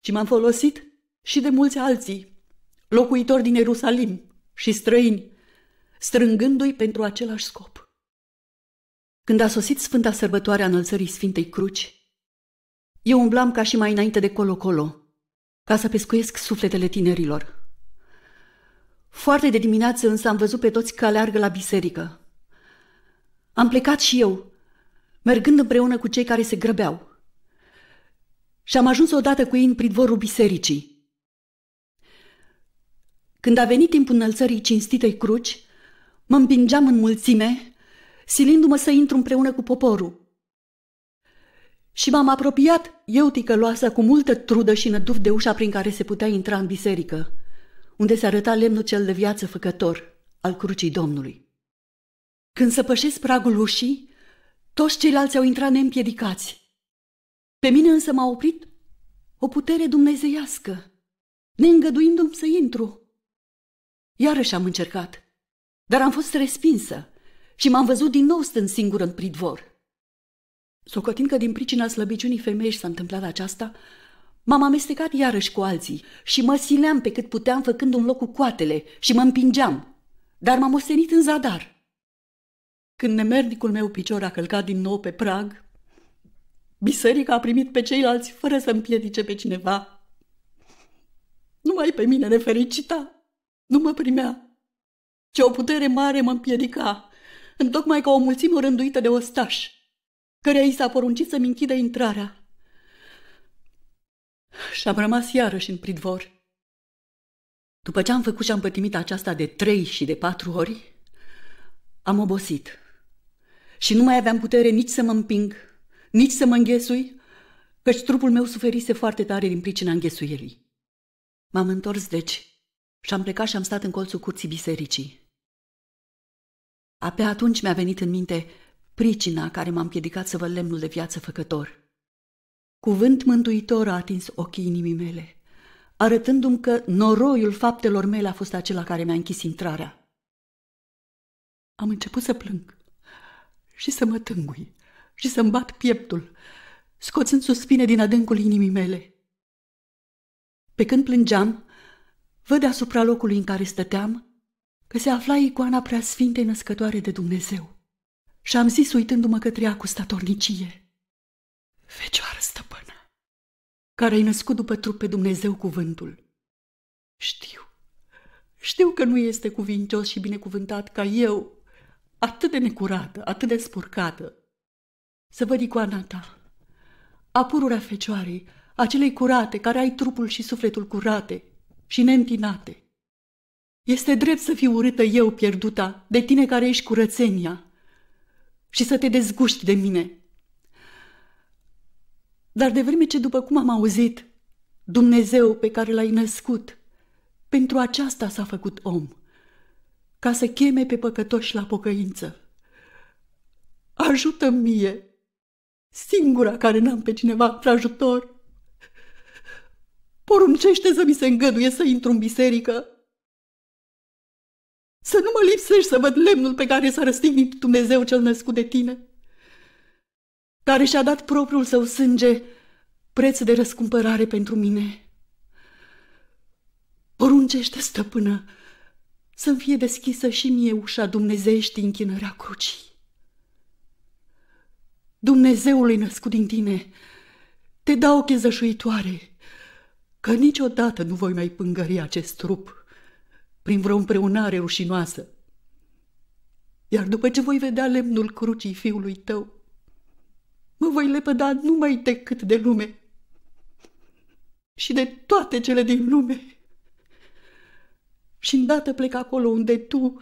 S3: ci m-am folosit și de mulți alții, locuitori din Ierusalim și străini, strângându-i pentru același scop. Când a sosit Sfânta Sărbătoare a Înălțării Sfintei Cruci, eu umblam ca și mai înainte de colo-colo, ca să pescuiesc sufletele tinerilor foarte de dimineață însă am văzut pe toți că aleargă la biserică. Am plecat și eu, mergând împreună cu cei care se grăbeau. Și am ajuns odată cu ei în pridvorul bisericii. Când a venit timpul înălțării cinstitei cruci, mă împingeam în mulțime, silindu-mă să intru împreună cu poporul. Și m-am apropiat eu ticăloasă cu multă trudă și năduf de ușa prin care se putea intra în biserică unde se arăta lemnul cel de viață făcător al crucii Domnului. Când pășesc pragul ușii, toți ceilalți au intrat neîmpiedicați. Pe mine însă m-a oprit o putere dumnezeiască, neîngăduindu-mi să intru. Iarăși am încercat, dar am fost respinsă și m-am văzut din nou stând singură în pridvor. Socotind că din pricina slăbiciunii femeii s-a întâmplat aceasta, M-am amestecat iarăși cu alții și mă sileam pe cât puteam făcând un loc cu coatele și mă împingeam, dar m-am ostenit în zadar. Când nemernicul meu picior a călcat din nou pe prag, biserica a primit pe ceilalți fără să împiedice pe cineva. Numai pe mine nefericita nu mă primea, ce o putere mare mă împiedica, întocmai ca o mulțime rânduită de ostași, căreia i s-a poruncit să-mi închidă intrarea și am rămas iarăși în pridvor. După ce am făcut și am pătimit aceasta de trei și de patru ori, am obosit și nu mai aveam putere nici să mă împing, nici să mă înghesui, căci trupul meu suferise foarte tare din pricina înghesuielii. M-am întors, deci, și am plecat și am stat în colțul curții bisericii. Apea atunci mi-a venit în minte pricina care m-a împiedicat să văd lemnul de viață făcător. Cuvânt mântuitor a atins ochii inimii mele, arătându-mi că noroiul faptelor mele a fost acela care mi-a închis intrarea. Am început să plâng și să mă tângui și să-mi bat pieptul, scoțând suspine din adâncul inimii mele. Pe când plângeam, văd deasupra locului în care stăteam că se afla icoana sfintei născătoare de Dumnezeu. Și am zis uitându-mă către ea cu statornicie, Fecioară! care ai născut după trup pe Dumnezeu cuvântul. Știu, știu că nu este cuvincios și binecuvântat ca eu, atât de necurată, atât de spurcată. Să văd icoana ta, a pururea fecioarei, acelei curate, care ai trupul și sufletul curate și neîntinate. Este drept să fiu urâtă eu pierduta de tine care ești curățenia și să te dezguști de mine, dar de vreme ce, după cum am auzit, Dumnezeu pe care l-ai născut, pentru aceasta s-a făcut om, ca să cheme pe păcătoși la pocăință. Ajută-mi mie, singura care n-am pe cineva pe ajutor. Poruncește să mi se îngăduie să intru în biserică, să nu mă lipsești să văd lemnul pe care s-a răstignit Dumnezeu cel născut de tine care și-a dat propriul său sânge preț de răscumpărare pentru mine. Poruncește, stăpână, să-mi fie deschisă și mie ușa dumnezeiești închinărea crucii. Dumnezeului născut din tine, te dau chezășuitoare, că niciodată nu voi mai pângări acest trup prin vreo împreunare rușinoasă. Iar după ce voi vedea lemnul crucii fiului tău, mă voi lepăda numai decât de lume și de toate cele din lume. Și îndată plec acolo unde tu,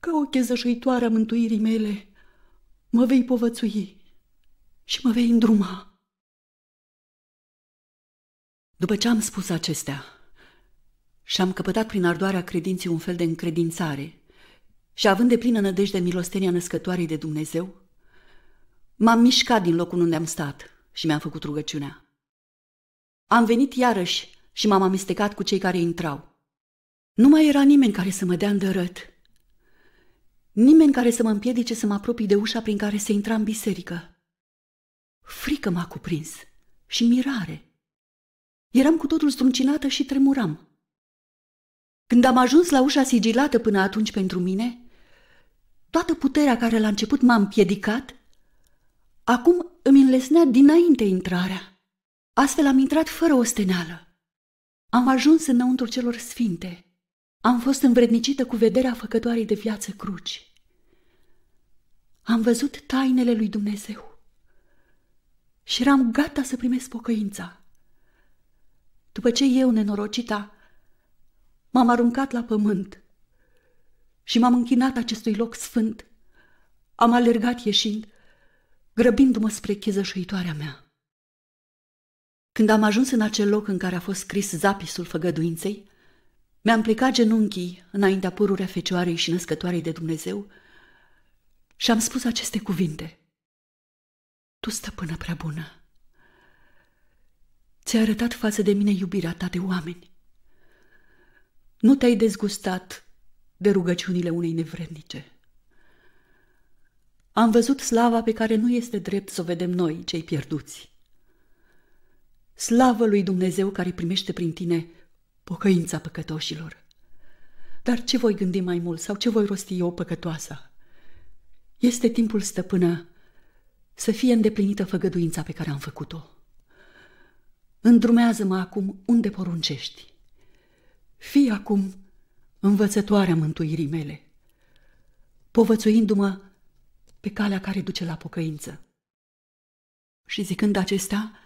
S3: ca o chezășuitoare a mântuirii mele, mă vei povățui și mă vei îndruma. După ce am spus acestea și am căpătat prin ardoarea credinții un fel de încredințare și având de plină nădejde milostenia născătoarei de Dumnezeu, M-am mișcat din locul unde am stat și mi-am făcut rugăciunea. Am venit iarăși și m-am amestecat cu cei care intrau. Nu mai era nimeni care să mă dea îndărăt. Nimeni care să mă împiedice să mă apropii de ușa prin care se intra în biserică. Frică m-a cuprins și mirare. Eram cu totul struncinată și tremuram. Când am ajuns la ușa sigilată până atunci pentru mine, toată puterea care la început m-a împiedicat Acum îmi înlesnea dinainte intrarea. Astfel am intrat fără steneală. Am ajuns înăuntru celor sfinte. Am fost învrednicită cu vederea făcătoarei de viață cruci. Am văzut tainele lui Dumnezeu și eram gata să primesc pocăința. După ce eu, nenorocita, m-am aruncat la pământ și m-am închinat acestui loc sfânt, am alergat ieșind, grăbindu-mă spre chezășuitoarea mea. Când am ajuns în acel loc în care a fost scris zapisul făgăduinței, mi-am plecat genunchii înaintea pururea fecioarei și născătoarei de Dumnezeu și am spus aceste cuvinte. Tu, stăpână prea bună, ți-ai arătat față de mine iubirea ta de oameni. Nu te-ai dezgustat de rugăciunile unei nevrednice. Am văzut slava pe care nu este drept să o vedem noi, cei pierduți. Slavă lui Dumnezeu care primește prin tine pocăința păcătoșilor. Dar ce voi gândi mai mult sau ce voi rosti eu păcătoasa? Este timpul, stăpână, să fie îndeplinită făgăduința pe care am făcut-o. Îndrumează-mă acum unde poruncești. Fii acum învățătoarea mântuirii mele, povățuindu-mă pe calea care duce la pocăință. Și zicând acesta,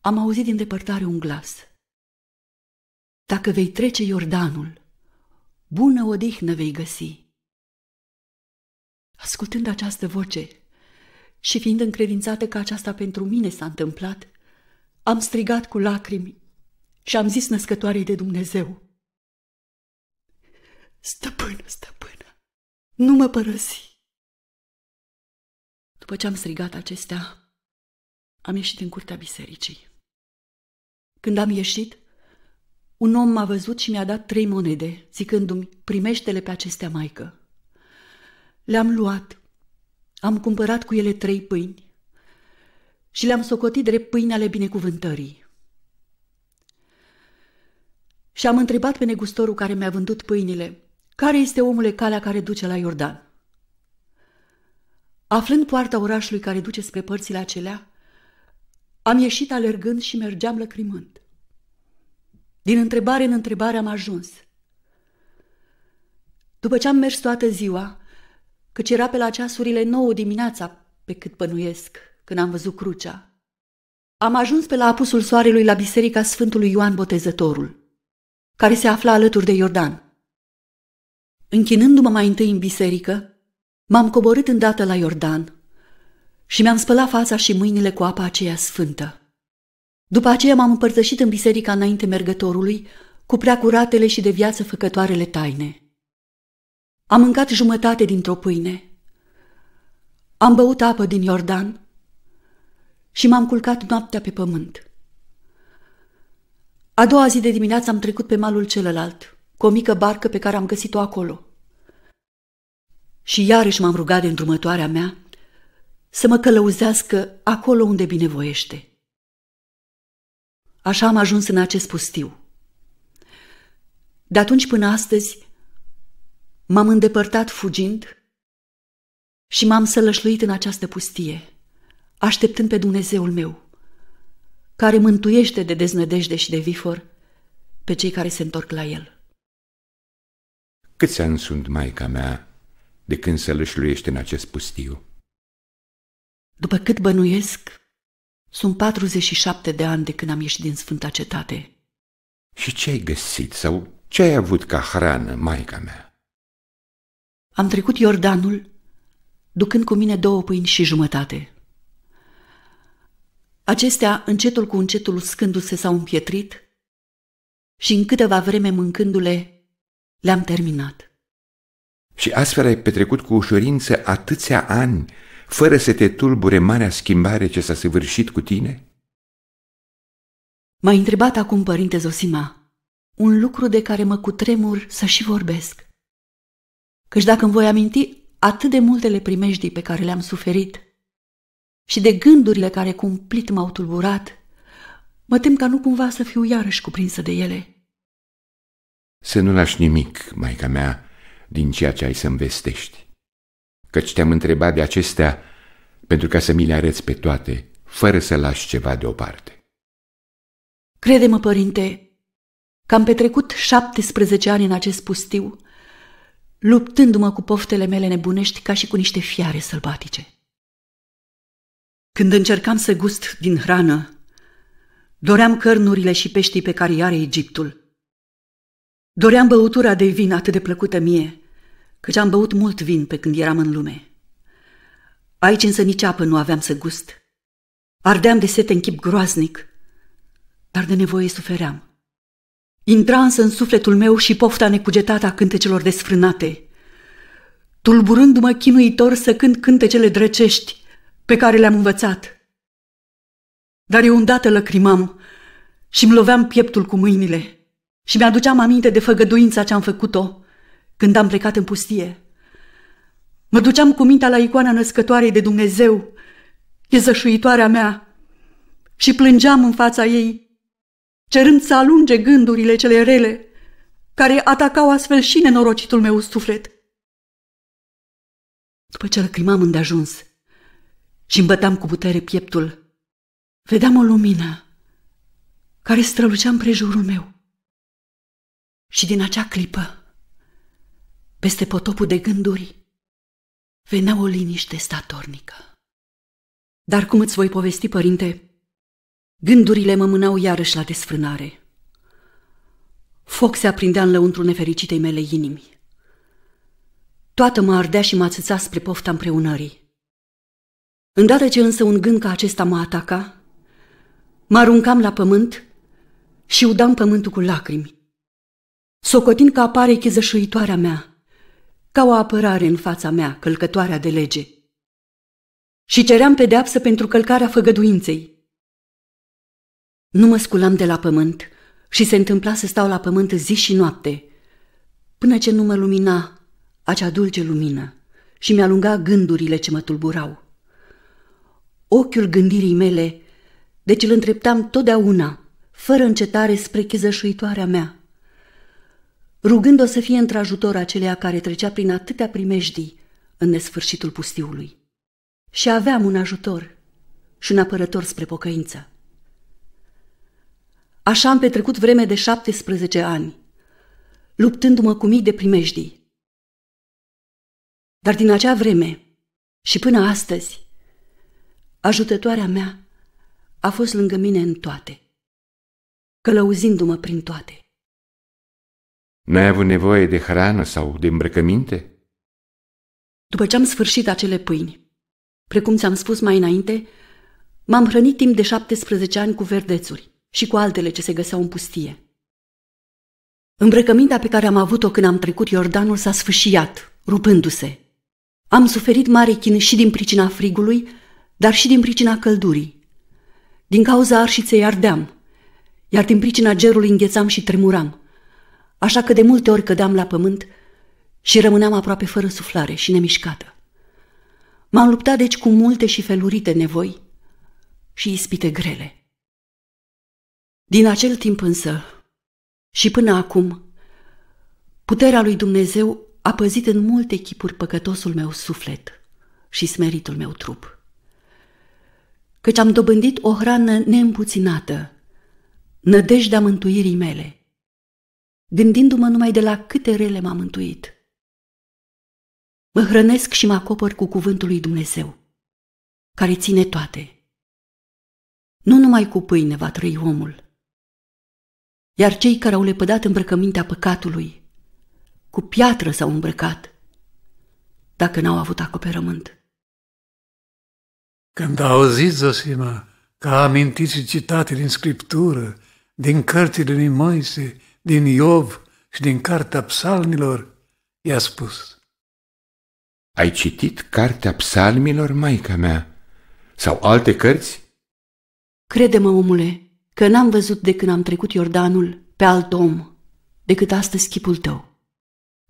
S3: am auzit din depărtare un glas. Dacă vei trece Iordanul, bună odihnă vei găsi. Ascultând această voce și fiind încredințată că aceasta pentru mine s-a întâmplat, am strigat cu lacrimi și am zis născătoarei de Dumnezeu. Stăpână, stăpână, nu mă părăsi! După ce am strigat acestea, am ieșit în curtea bisericii. Când am ieșit, un om m-a văzut și mi-a dat trei monede, zicându-mi, primește-le pe acestea, maică. Le-am luat, am cumpărat cu ele trei pâini și le-am socotit drept pâine ale binecuvântării. Și am întrebat pe negustorul care mi-a vândut pâinile, care este omule calea care duce la Iordan? Aflând poarta orașului care duce spre părțile acelea, am ieșit alergând și mergeam lăcrimând. Din întrebare în întrebare am ajuns. După ce am mers toată ziua, căci era pe la ceasurile nouă dimineața, pe cât pănuiesc, când am văzut crucea, am ajuns pe la apusul soarelui la biserica Sfântului Ioan Botezătorul, care se afla alături de Iordan. Închinându-mă mai întâi în biserică, M-am coborât îndată la Iordan și mi-am spălat fața și mâinile cu apa aceea sfântă. După aceea m-am împărtășit în biserica înainte mergătorului cu preacuratele și de viață făcătoarele taine. Am mâncat jumătate dintr-o pâine. Am băut apă din Iordan și m-am culcat noaptea pe pământ. A doua zi de dimineață am trecut pe malul celălalt, cu o mică barcă pe care am găsit-o acolo – și iarăși m-am rugat de îndrumătoarea mea să mă călăuzească acolo unde binevoiește. Așa am ajuns în acest pustiu. De atunci până astăzi m-am îndepărtat fugind și m-am sălășluit în această pustie, așteptând pe Dumnezeul meu, care mântuiește de deznădejde și de vifor pe cei care se întorc la el.
S2: Câți ani sunt, maica mea, de când lășluiește în acest pustiu.
S3: După cât bănuiesc, sunt 47 de ani de când am ieșit din Sfânta Cetate.
S2: Și ce ai găsit sau ce ai avut ca hrană, maica mea?
S3: Am trecut Iordanul, ducând cu mine două pâini și jumătate. Acestea, încetul cu încetul scându se s-au împietrit și în câteva vreme mâncându-le, le-am terminat.
S2: Și astfel ai petrecut cu ușurință atâția ani, fără să te tulbure marea schimbare ce s-a săvârșit cu tine?
S3: M-a întrebat acum, părinte Zosima, un lucru de care mă cutremur să și vorbesc. Căci dacă îmi voi aminti atât de multele primejdii pe care le-am suferit și de gândurile care cumplit m-au tulburat, mă tem ca nu cumva să fiu iarăși cuprinsă de ele.
S2: Să nu lași nimic, maica mea, din ceea ce ai să-mi vestești. Căci te-am întrebat de acestea pentru ca să mi le arăți pe toate, fără să lași ceva deoparte.
S3: Crede-mă, părinte, că am petrecut 17 ani în acest pustiu, luptându-mă cu poftele mele nebunești ca și cu niște fiare sălbatice. Când încercam să gust din hrană, doream cărnurile și peștii pe care i are Egiptul – Doream băutura de vin atât de plăcută mie, căci am băut mult vin pe când eram în lume. Aici însă nici apă nu aveam să gust. Ardeam de sete în chip groaznic, dar de nevoie sufeream. Intra însă în sufletul meu și pofta necugetată a cântecelor desfrânate, tulburându-mă chinuitor să cânt cântecele drăcești pe care le-am învățat. Dar eu îndată lăcrimam și-mi loveam pieptul cu mâinile – și mi-aduceam aminte de făgăduința ce-am făcut-o când am plecat în pustie. Mă duceam cu mintea la icoana născătoarei de Dumnezeu, chezășuitoarea mea, și plângeam în fața ei, cerând să alunge gândurile cele rele, care atacau astfel și nenorocitul meu suflet. După ce lăcrimam îndeajuns și îmbătam cu putere pieptul, vedeam o lumină care strălucea în prejurul meu. Și din acea clipă, peste potopul de gânduri, venea o liniște statornică. Dar cum îți voi povesti, părinte, gândurile mă mânau iarăși la desfrânare. Foc se aprindea în lăuntru nefericitei mele inimi. Toată mă ardea și mă ațâța spre pofta împreunării. Îndată ce însă un gând ca acesta mă ataca, mă aruncam la pământ și udam pământul cu lacrimi socotind că apare chizășuitoarea mea, ca o apărare în fața mea, călcătoarea de lege. Și ceream pedeapsă pentru călcarea făgăduinței. Nu mă sculam de la pământ și se întâmpla să stau la pământ zi și noapte, până ce nu mă lumina acea dulce lumină și mi-alunga gândurile ce mă tulburau. Ochiul gândirii mele, deci îl întreptam totdeauna, fără încetare spre chizășuitoarea mea, rugând-o să fie într-ajutor acelea care trecea prin atâtea primejdii în nesfârșitul pustiului. Și aveam un ajutor și un apărător spre pocăință. Așa am petrecut vreme de 17 ani, luptându-mă cu mii de primejdii. Dar din acea vreme și până astăzi, ajutătoarea mea a fost lângă mine în toate, călăuzindu-mă prin toate.
S2: N-ai avut nevoie de hrană sau de îmbrăcăminte?
S3: După ce am sfârșit acele pâini, precum ți-am spus mai înainte, m-am hrănit timp de 17 ani cu verdețuri și cu altele ce se găseau în pustie. Îmbrăcămintea pe care am avut-o când am trecut Iordanul s-a sfâșiat, rupându-se. Am suferit mare chin și din pricina frigului, dar și din pricina căldurii. Din cauza arșiței ardeam, iar din pricina gerului înghețam și tremuram – așa că de multe ori cădeam la pământ și rămâneam aproape fără suflare și nemișcată. M-am luptat deci cu multe și felurite nevoi și ispite grele. Din acel timp însă și până acum, puterea lui Dumnezeu a păzit în multe chipuri păcătosul meu suflet și smeritul meu trup. Căci am dobândit o hrană neîmpuținată, nădejdea mântuirii mele – gândindu-mă numai de la câte rele m-am mântuit. Mă hrănesc și mă acopăr cu cuvântul lui Dumnezeu, care ține toate. Nu numai cu pâine va trăi omul, iar cei care au lepădat îmbrăcămintea păcatului, cu piatră s-au îmbrăcat, dacă n-au avut acoperământ.
S1: Când auzit Zosima, că și citate din Scriptură, din cărțile lui Moise, din Iov și din Cartea Psalmilor, i-a spus.
S2: Ai citit Cartea Psalmilor, maica mea? Sau alte cărți?
S3: Crede-mă, omule, că n-am văzut de când am trecut Iordanul pe alt om decât astăzi chipul tău.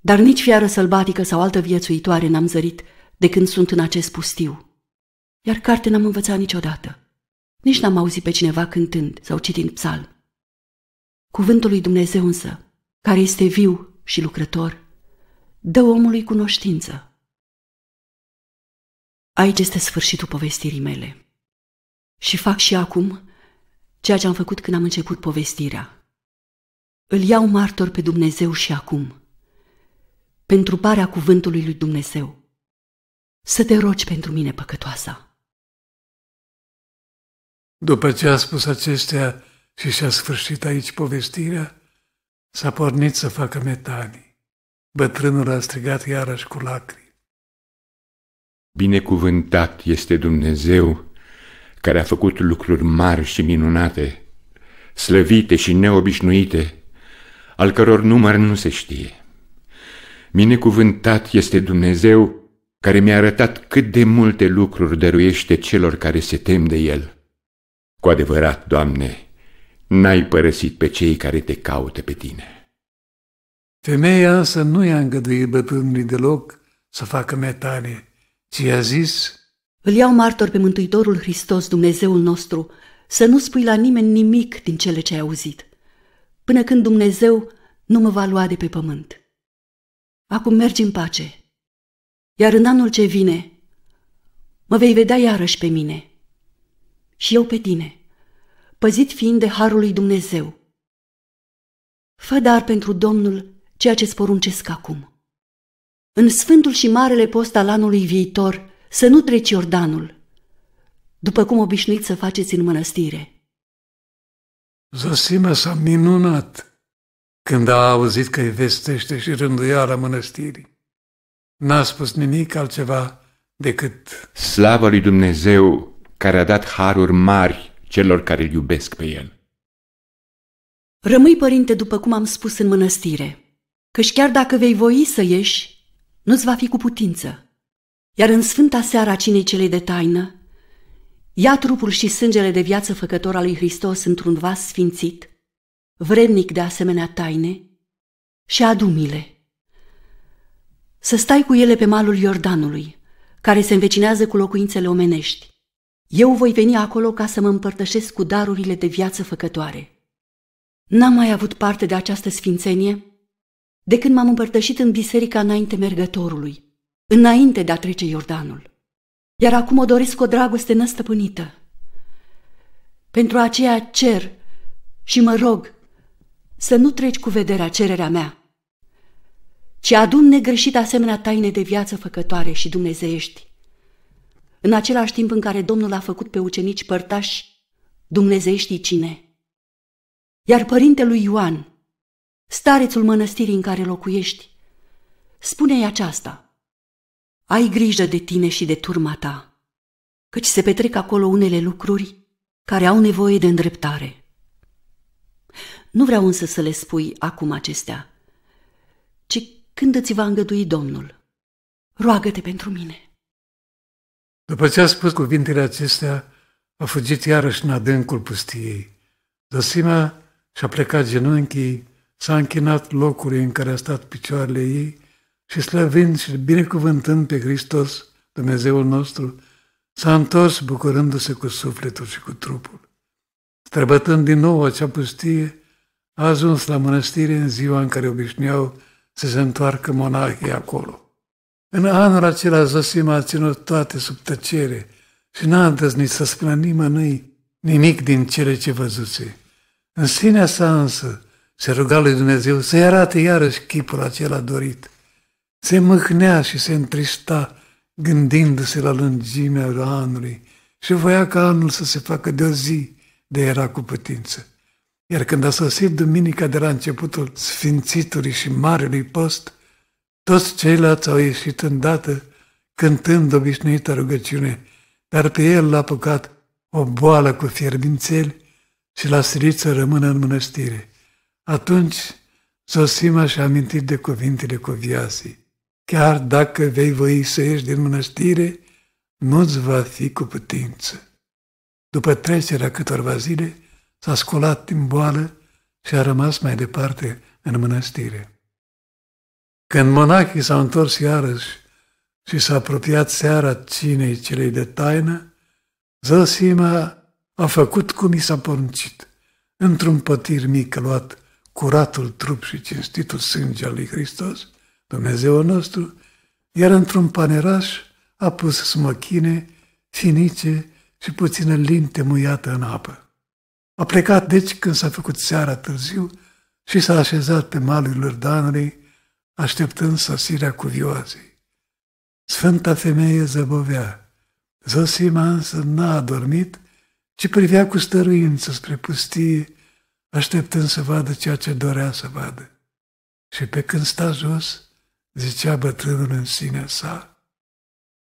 S3: Dar nici fiară sălbatică sau altă viețuitoare n-am zărit de când sunt în acest pustiu. Iar carte n-am învățat niciodată. Nici n-am auzit pe cineva cântând sau citind psalm. Cuvântul lui Dumnezeu însă, care este viu și lucrător, dă omului cunoștință. Aici este sfârșitul povestirii mele. Și fac și acum ceea ce am făcut când am început povestirea. Îl iau martor pe Dumnezeu și acum, pentru parea cuvântului lui Dumnezeu. Să te rogi pentru mine, păcătoasa.
S1: După ce a spus acestea, și și-a sfârșit aici povestirea, s-a pornit să facă metanii. Bătrânul a strigat iarăși cu lacrimi.
S2: Binecuvântat este Dumnezeu care a făcut lucruri mari și minunate, slăvite și neobișnuite, al căror număr nu se știe. Binecuvântat este Dumnezeu care mi-a arătat cât de multe lucruri dăruiește celor care se tem de El. Cu adevărat, Doamne, n-ai părăsit pe cei care te caută pe tine.
S1: Femeia însă nu i-a îngăduit bătrânului deloc să facă metanie, ți a zis...
S3: Îl iau martor pe Mântuitorul Hristos, Dumnezeul nostru, să nu spui la nimeni nimic din cele ce ai auzit, până când Dumnezeu nu mă va lua de pe pământ. Acum mergi în pace, iar în anul ce vine mă vei vedea iarăși pe mine și eu pe tine păzit fiind de harul lui Dumnezeu. Fă dar pentru Domnul ceea ce-ți poruncesc acum. În sfântul și marele post al anului viitor să nu treci Iordanul, după cum obișnuiți să faceți în mănăstire.
S1: Zosima s-a minunat când a auzit că îi vestește și rânduiala mănăstirii. N-a spus nimic
S3: altceva
S1: decât
S2: Slavă lui Dumnezeu care a dat haruri mari celor care îl iubesc pe el.
S3: Rămâi, părinte, după cum am spus în mănăstire, căci chiar dacă vei voi să ieși, nu-ți va fi cu putință. Iar în sfânta seara cinei celei de taină, ia trupul și sângele de viață făcător al lui Hristos într-un vas sfințit, vrednic de asemenea taine, și adumile. Să stai cu ele pe malul Iordanului, care se învecinează cu locuințele omenești, eu voi veni acolo ca să mă împărtășesc cu darurile de viață făcătoare. N-am mai avut parte de această sfințenie de când m-am împărtășit în biserica înainte mergătorului, înainte de a trece Iordanul. Iar acum o doresc o dragoste năstăpânită. Pentru aceea cer și mă rog să nu treci cu vederea cererea mea, ci adun negreșit asemenea taine de viață făcătoare și dumnezeiești în același timp în care Domnul a făcut pe ucenici părtași știi cine. Iar părintelui Ioan, starețul mănăstirii în care locuiești, spune-i aceasta. Ai grijă de tine și de turma ta, căci se petrec acolo unele lucruri care au nevoie de îndreptare. Nu vreau însă să le spui acum acestea, ci când îți va îngădui Domnul. Roagă-te pentru mine.
S1: După ce a spus cuvintele acestea, a fugit iarăși în adâncul pustiei. Zăsimea și-a plecat genunchii, s-a închinat locului în care a stat picioarele ei și slăvind și binecuvântând pe Hristos, Dumnezeul nostru, s-a întors bucurându-se cu sufletul și cu trupul. Străbătând din nou acea pustie, a ajuns la mănăstire în ziua în care obișnuiau să se întoarcă monahii acolo. În anul acela Zosima a ținut toate sub tăcere și n-a îndrăznit să spună nimănui nimic din cele ce văzuse. În sinea sa însă se ruga lui Dumnezeu să-i arate iarăși chipul acela dorit. Se mâhnea și se întrista gândindu-se la lungimea anului și voia ca anul să se facă de o zi de era cu putință. Iar când a sosit duminica de la începutul Sfințitului și Marelui Post, toți ceilalți au ieșit îndată, cântând obișnuită rugăciune, dar pe el l-a păcat o boală cu fierbințeli și l-a silit să rămână în mănăstire. Atunci, Zosima și-a amintit de cuvintele coviasii. Chiar dacă vei voi să ieși din mănăstire, nu-ți va fi cu putință. După trecerea câtorva zile, s-a scolat din boală și a rămas mai departe în mănăstire. Când monahii s-au întors iarăși și s-a apropiat seara cinei celei de taină, zăsima a făcut cum i s-a poruncit, într-un pătir mic luat curatul trup și cinstitul sânge al lui Hristos, Dumnezeu nostru, iar într-un paneraș a pus smăchine, finice și puțină linte muiată în apă. A plecat deci când s-a făcut seara târziu și s-a așezat pe malul Iordanului așteptând sosirea cuvioasei. Sfânta femeie zăbovea. Zosima însă n-a adormit, ci privea cu stăruință spre pustie, așteptând să vadă ceea ce dorea să vadă. Și pe când sta jos, zicea bătrânul în sinea sa,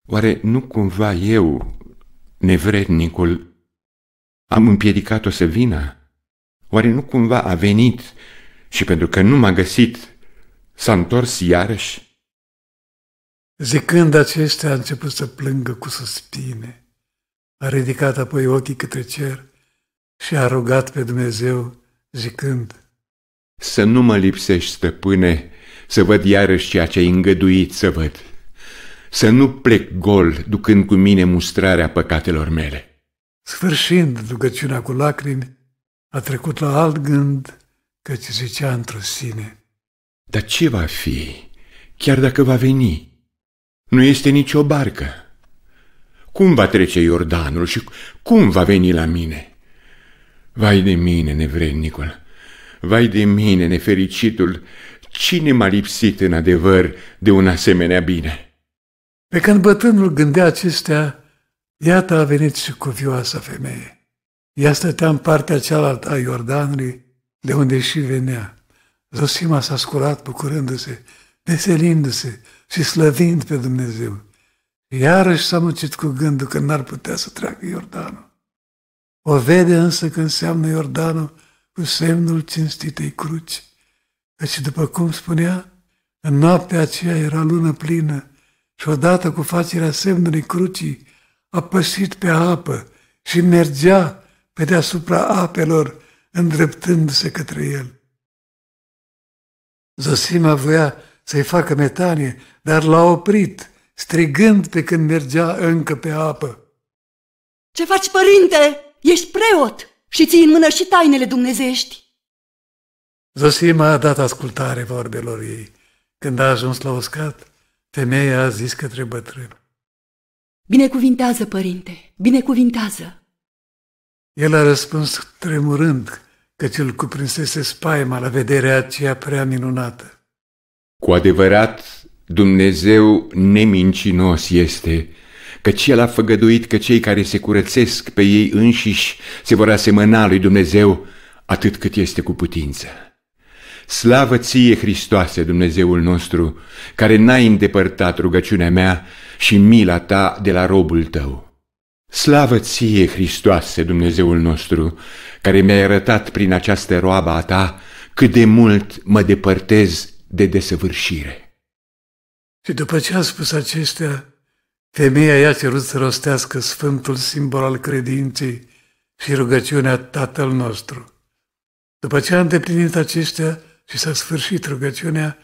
S2: Oare nu cumva eu, nevrednicul, am împiedicat-o să vină? Oare nu cumva a venit și pentru că nu m-a găsit, S-a întors iarăși?
S1: Zicând acestea, a început să plângă cu suspine. A ridicat apoi ochii către cer și a rugat pe Dumnezeu, zicând,
S2: Să nu mă lipsești, stăpâne, să văd iarăși ceea ce ai îngăduit să văd. Să nu plec gol, ducând cu mine mustrarea păcatelor mele.
S1: Sfârșind rugăciunea cu lacrimi, a trecut la alt gând, căci zicea într-o sine –
S2: dar ce va fi, chiar dacă va veni? Nu este nicio barcă. Cum va trece Iordanul și cum va veni la mine? Vai de mine, nevrednicul, vai de mine, nefericitul, cine m-a lipsit în adevăr de un asemenea bine?
S1: Pe când bătrânul gândea acestea, iată a venit și cu vioasa femeie. Ea stătea în partea cealaltă a Iordanului, de unde și venea. Zosima s-a scurat bucurându-se, veselindu-se și slăvind pe Dumnezeu. Iarăși s-a muncit cu gândul că n-ar putea să treacă Iordanul. O vede însă că înseamnă Iordanul cu semnul cinstitei cruci. Căci după cum spunea, în noaptea aceea era lună plină și odată cu facerea semnului crucii a pășit pe apă și mergea pe deasupra apelor, îndreptându-se către el. Zosima voia să-i facă metanie, dar l-a oprit, strigând pe când mergea încă pe apă.
S3: Ce faci, părinte? Ești preot și ții în mână și tainele dumnezești.
S1: Zosima a dat ascultare vorbelor ei. Când a ajuns la uscat, femeia a zis către bătrân.
S3: Binecuvintează, părinte, binecuvintează.
S1: El a răspuns tremurând căci îl cuprinsese spaima la vederea aceea prea minunată.
S2: Cu adevărat, Dumnezeu nemincinos este, căci El a făgăduit că cei care se curățesc pe ei înșiși se vor asemăna lui Dumnezeu atât cât este cu putință. Slavă ție, Hristoase, Dumnezeul nostru, care n-ai îndepărtat rugăciunea mea și mila ta de la robul tău. Slavă ție, Hristoase, Dumnezeul nostru, care mi-ai arătat prin această roabă a ta cât de mult mă depărtez de desăvârșire.
S1: Și după ce a spus acestea, femeia i-a cerut să rostească sfântul simbol al credinței și rugăciunea Tatăl nostru. După ce a îndeplinit acestea și s-a sfârșit rugăciunea,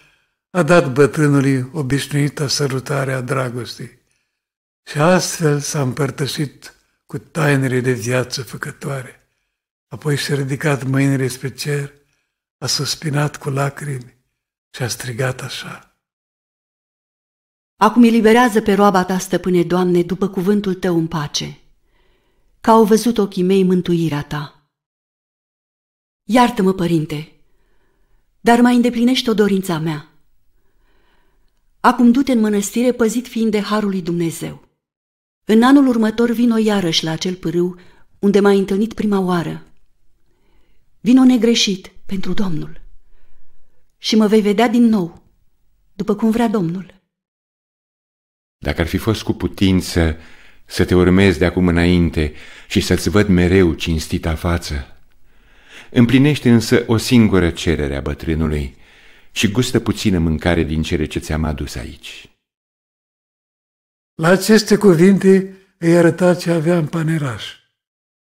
S1: a dat bătrânului obișnuita sărutare a dragostei și astfel s-a împărtășit cu tainele de viață făcătoare. Apoi și-a ridicat mâinile spre cer, a suspinat cu lacrimi și a strigat așa.
S3: Acum eliberează pe roaba ta, stăpâne, Doamne, după cuvântul tău în pace, că au văzut ochii mei mântuirea ta. Iartă-mă, părinte, dar mai îndeplinește o dorința mea. Acum du-te în mănăstire, păzit fiind de harul lui Dumnezeu. În anul următor vino iarăși la acel pârâu unde m a întâlnit prima oară. Vino negreșit pentru Domnul și mă vei vedea din nou, după cum vrea Domnul.
S2: Dacă ar fi fost cu putință să te urmez de acum înainte și să-ți văd mereu cinstita față, împlinește însă o singură cerere a bătrânului și gustă puțină mâncare din cele ce ți-am adus aici.
S1: La aceste cuvinte îi arăta ce avea în paneraș.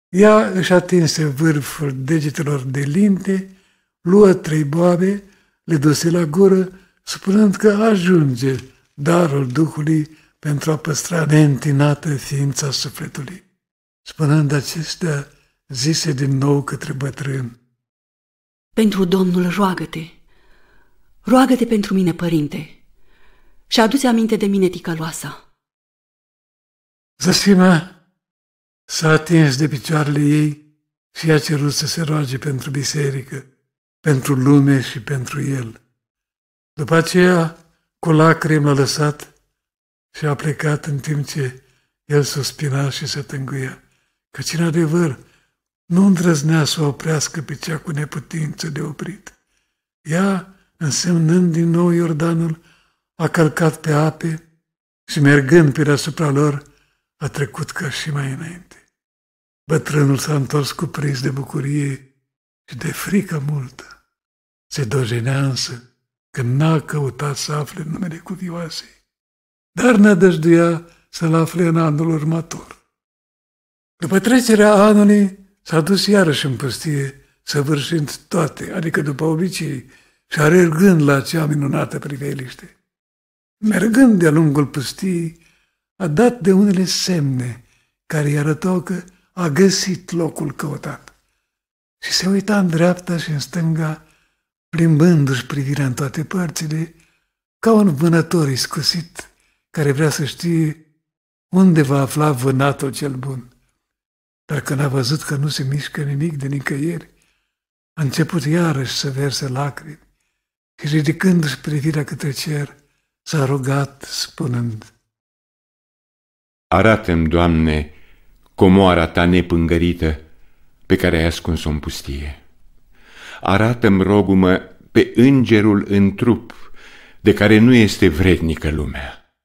S1: Ea își atinse vârful degetelor de linte, luă trei boabe, le duse la gură, spunând că ajunge darul Duhului pentru a păstra neîntinată ființa sufletului. Spunând acestea, zise din nou către bătrân.
S3: Pentru Domnul roagă-te! Roagă-te pentru mine, părinte! Și aduți aminte de mine, ticăloasa!
S1: Zăsimea s-a atins de picioarele ei și a cerut să se roage pentru biserică, pentru lume și pentru el. După aceea, cu lacrimi l-a lăsat și a plecat în timp ce el suspina și se tânguia. Căci, în adevăr, nu îndrăznea să o oprească pe cea cu neputință de oprit. Ea, însemnând din nou Iordanul, a călcat pe ape și, mergând pe deasupra lor, a trecut ca și mai înainte. Bătrânul s-a întors cu prins de bucurie și de frică multă. Se dojenea însă că n-a căutat să afle numele cuvioasei, dar nădăjduia să-l afle în anul următor. După trecerea anului, s-a dus iarăși în pustie, săvârșind toate, adică după obicei, și alergând la cea minunată priveliște. Mergând de-a lungul pustiei, a dat de unele semne care îi arătau că a găsit locul căutat. Și se uita în dreapta și în stânga, plimbându-și privirea în toate părțile, ca un vânător iscusit care vrea să știe unde va afla vânatul cel bun. Dar când a văzut că nu se mișcă nimic de nicăieri, a început iarăși să verse lacrimi și ridicându-și privirea către cer, s-a rugat spunând,
S2: Arată-mi, Doamne, comoara ta nepângărită pe care ai ascuns-o în pustie. Arată-mi, rogumă, pe îngerul în trup de care nu este vrednică lumea.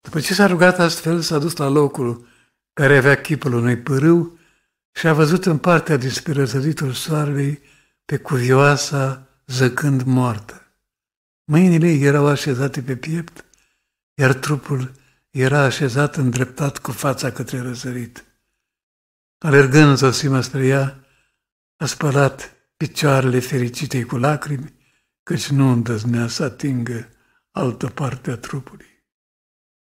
S1: După ce s-a rugat astfel, s-a dus la locul care avea chipul unui pârâu și a văzut în partea din spirăzăritul soarelui pe cuvioasa zăcând moartă. Mâinile erau așezate pe piept, iar trupul era așezat îndreptat cu fața către răsărit. Alergând Zosima spre ea, a spălat picioarele fericitei cu lacrimi, căci nu îndăznea să atingă altă parte a trupului.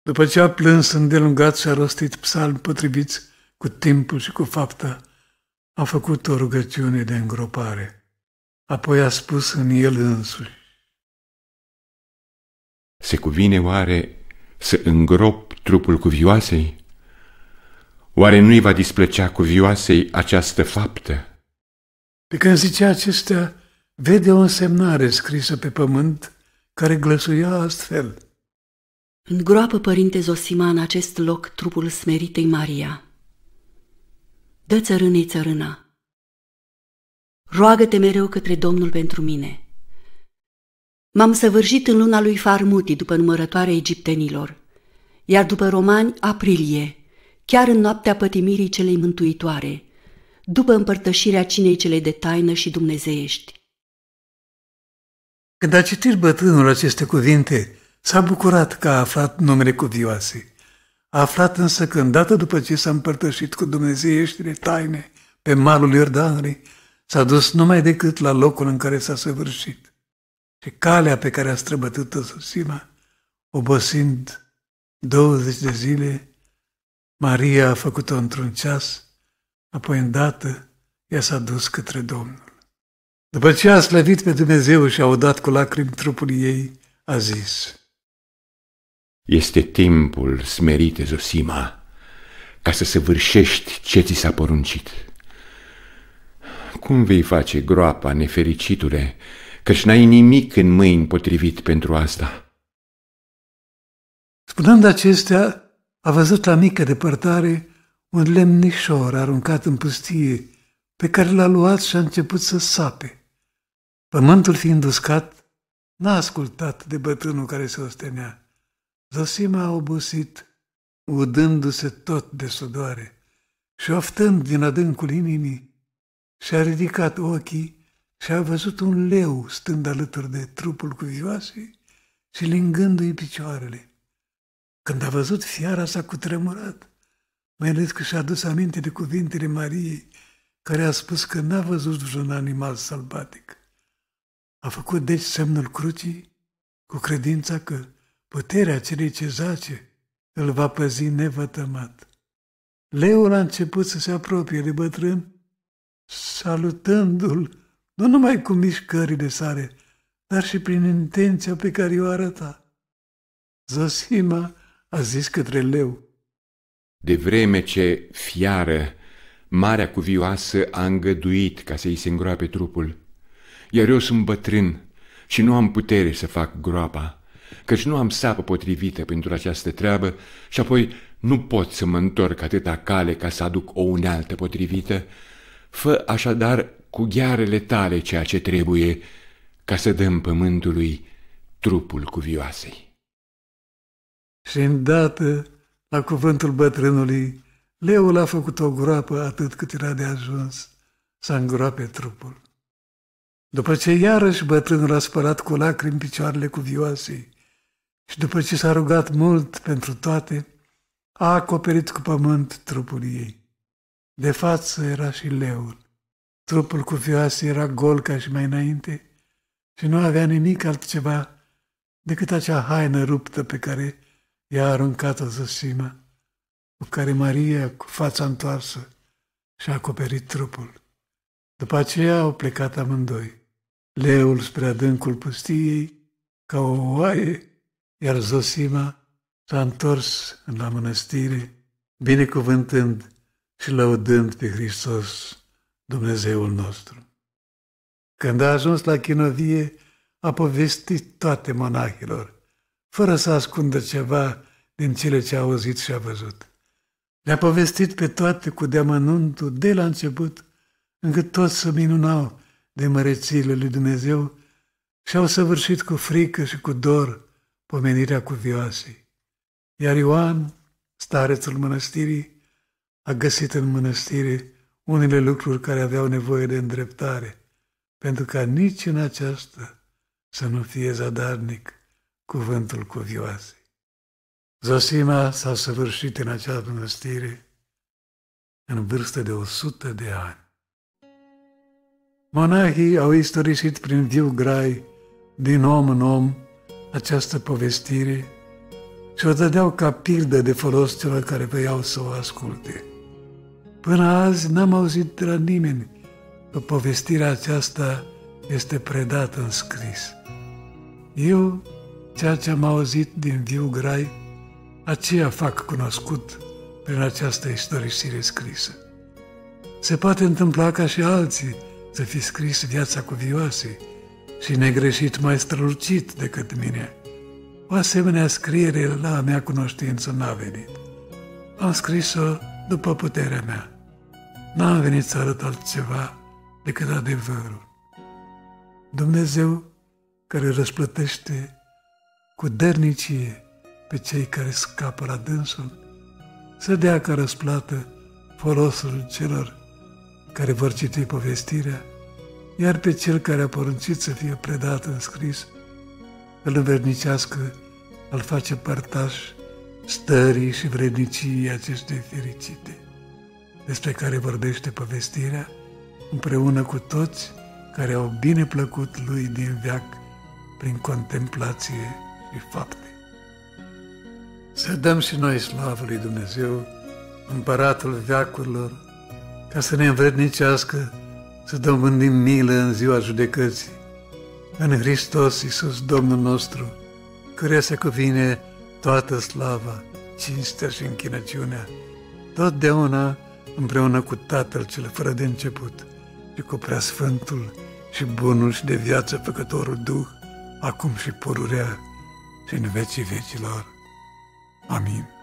S1: După ce a plâns îndelungat și a rostit psalmi potriviți cu timpul și cu fapta, a făcut o rugăciune de îngropare. Apoi a spus în el însuși.
S2: Se cuvine oare să îngrop trupul cu vioasei? Oare nu-i va displăcea cu vioasei această faptă?
S1: Pe când zicea acestea, vede o însemnare scrisă pe pământ care glăsuia astfel.
S3: Îngroapă, părinte Zosima, în acest loc trupul smeritei Maria. Dă țărânei țărâna. Roagă-te mereu către Domnul pentru mine – M-am săvârșit în luna lui Farmuti după numărătoarea egiptenilor, iar după romani aprilie, chiar în noaptea pătimirii celei mântuitoare, după împărtășirea cinei cele de taină și dumnezeiești.
S1: Când a citit bătrânul aceste cuvinte, s-a bucurat că a aflat numele cuvioase. A aflat însă că, îndată după ce s-a împărtășit cu dumnezeieștile taine pe malul Iordanului, s-a dus numai decât la locul în care s-a săvârșit și calea pe care a străbătut-o Susima, obosind 20 de zile, Maria a făcut-o într-un ceas, apoi îndată ea s-a dus către Domnul. După ce a slăvit pe Dumnezeu și a odat cu lacrimi trupul ei, a zis,
S2: Este timpul, smerite Zosima, ca să săvârșești ce ți s-a poruncit. Cum vei face groapa, nefericitule, căci n-ai nimic în mâini potrivit pentru asta.
S1: Spunând acestea, a văzut la mică depărtare un lemnișor aruncat în pustie, pe care l-a luat și a început să sape. Pământul fiind uscat, n-a ascultat de bătrânul care se ostenea. Zosima a obosit, udându-se tot de sudoare și oftând din adâncul inimii, și-a ridicat ochii și a văzut un leu stând alături de trupul cuvioasei și lingându-i picioarele. Când a văzut fiara s-a cutremurat, mai ales că și-a adus aminte de cuvintele Mariei, care a spus că n-a văzut vreun animal sălbatic. A făcut deci semnul crucii cu credința că puterea celei ce zace îl va păzi nevătămat. Leul a început să se apropie de bătrân, salutându-l nu numai cu mișcările sale, dar și prin intenția pe care o arăta. Zosima a zis către leu.
S2: De vreme ce fiară, marea cuvioasă a îngăduit ca să-i se îngroape trupul, iar eu sunt bătrân și nu am putere să fac groapa, căci nu am sapă potrivită pentru această treabă și apoi nu pot să mă întorc atâta cale ca să aduc o unealtă potrivită, fă așadar cu ghearele tale ceea ce trebuie ca să dăm pământului trupul cuvioasei.
S1: Și îndată, la cuvântul bătrânului, leul a făcut o groapă atât cât era de ajuns să îngroape trupul. După ce iarăși bătrânul a spălat cu lacrimi picioarele cuvioasei și după ce s-a rugat mult pentru toate, a acoperit cu pământ trupul ei. De față era și leul Trupul cu fioase era gol ca și mai înainte și nu avea nimic altceva decât acea haină ruptă pe care i-a aruncat-o Zosima, cu care Maria, cu fața întoarsă, și-a acoperit trupul. După aceea au plecat amândoi, leul spre adâncul pustiei, ca o oaie, iar Zosima s-a întors în la mănăstire, binecuvântând și lăudând pe Hristos. Dumnezeul nostru. Când a ajuns la chinovie, a povestit toate monahilor, fără să ascundă ceva din cele ce a auzit și a văzut. Le-a povestit pe toate cu deamănuntul de la început, încât toți se minunau de mărețiile lui Dumnezeu și au săvârșit cu frică și cu dor pomenirea cuvioasei. Iar Ioan, starețul mănăstirii, a găsit în mănăstire unele lucruri care aveau nevoie de îndreptare, pentru ca nici în aceasta să nu fie zadarnic cuvântul cuvioasei. Zosima s-a săvârșit în acea mănăstire în vârstă de 100 de ani. Monahii au istorisit prin viu grai, din om în om, această povestire și o dădeau ca pildă de folos celor care voiau să o asculte. Până azi n-am auzit de la nimeni că povestirea aceasta este predată în scris. Eu, ceea ce am auzit din viu grai, aceea fac cunoscut prin această istorisire scrisă. Se poate întâmpla ca și alții să fi scris viața cuvioasei și negreșit mai strălucit decât mine. O asemenea scriere la mea cunoștință n-a venit. Am scris-o după puterea mea. N-am venit să arăt altceva decât adevărul. Dumnezeu care răsplătește cu dernicie pe cei care scapă la dânsul, să dea ca răsplată folosul celor care vor citi povestirea, iar pe cel care a poruncit să fie predat în scris, îl învernicească, îl face părtași stării și vrednicii acestei fericite, despre care vorbește povestirea, împreună cu toți care au bine plăcut lui din veac prin contemplație și fapte. Să dăm și noi slavă lui Dumnezeu, împăratul veacurilor, ca să ne învrednicească să domândim milă în ziua judecății, în Hristos Iisus Domnul nostru, care se cuvine toată slava, cinstea și închinăciunea, totdeauna împreună cu Tatăl cel fără de început și cu preasfântul și bunul și de viață făcătorul Duh, acum și pururea și în vecii vecilor. Amin.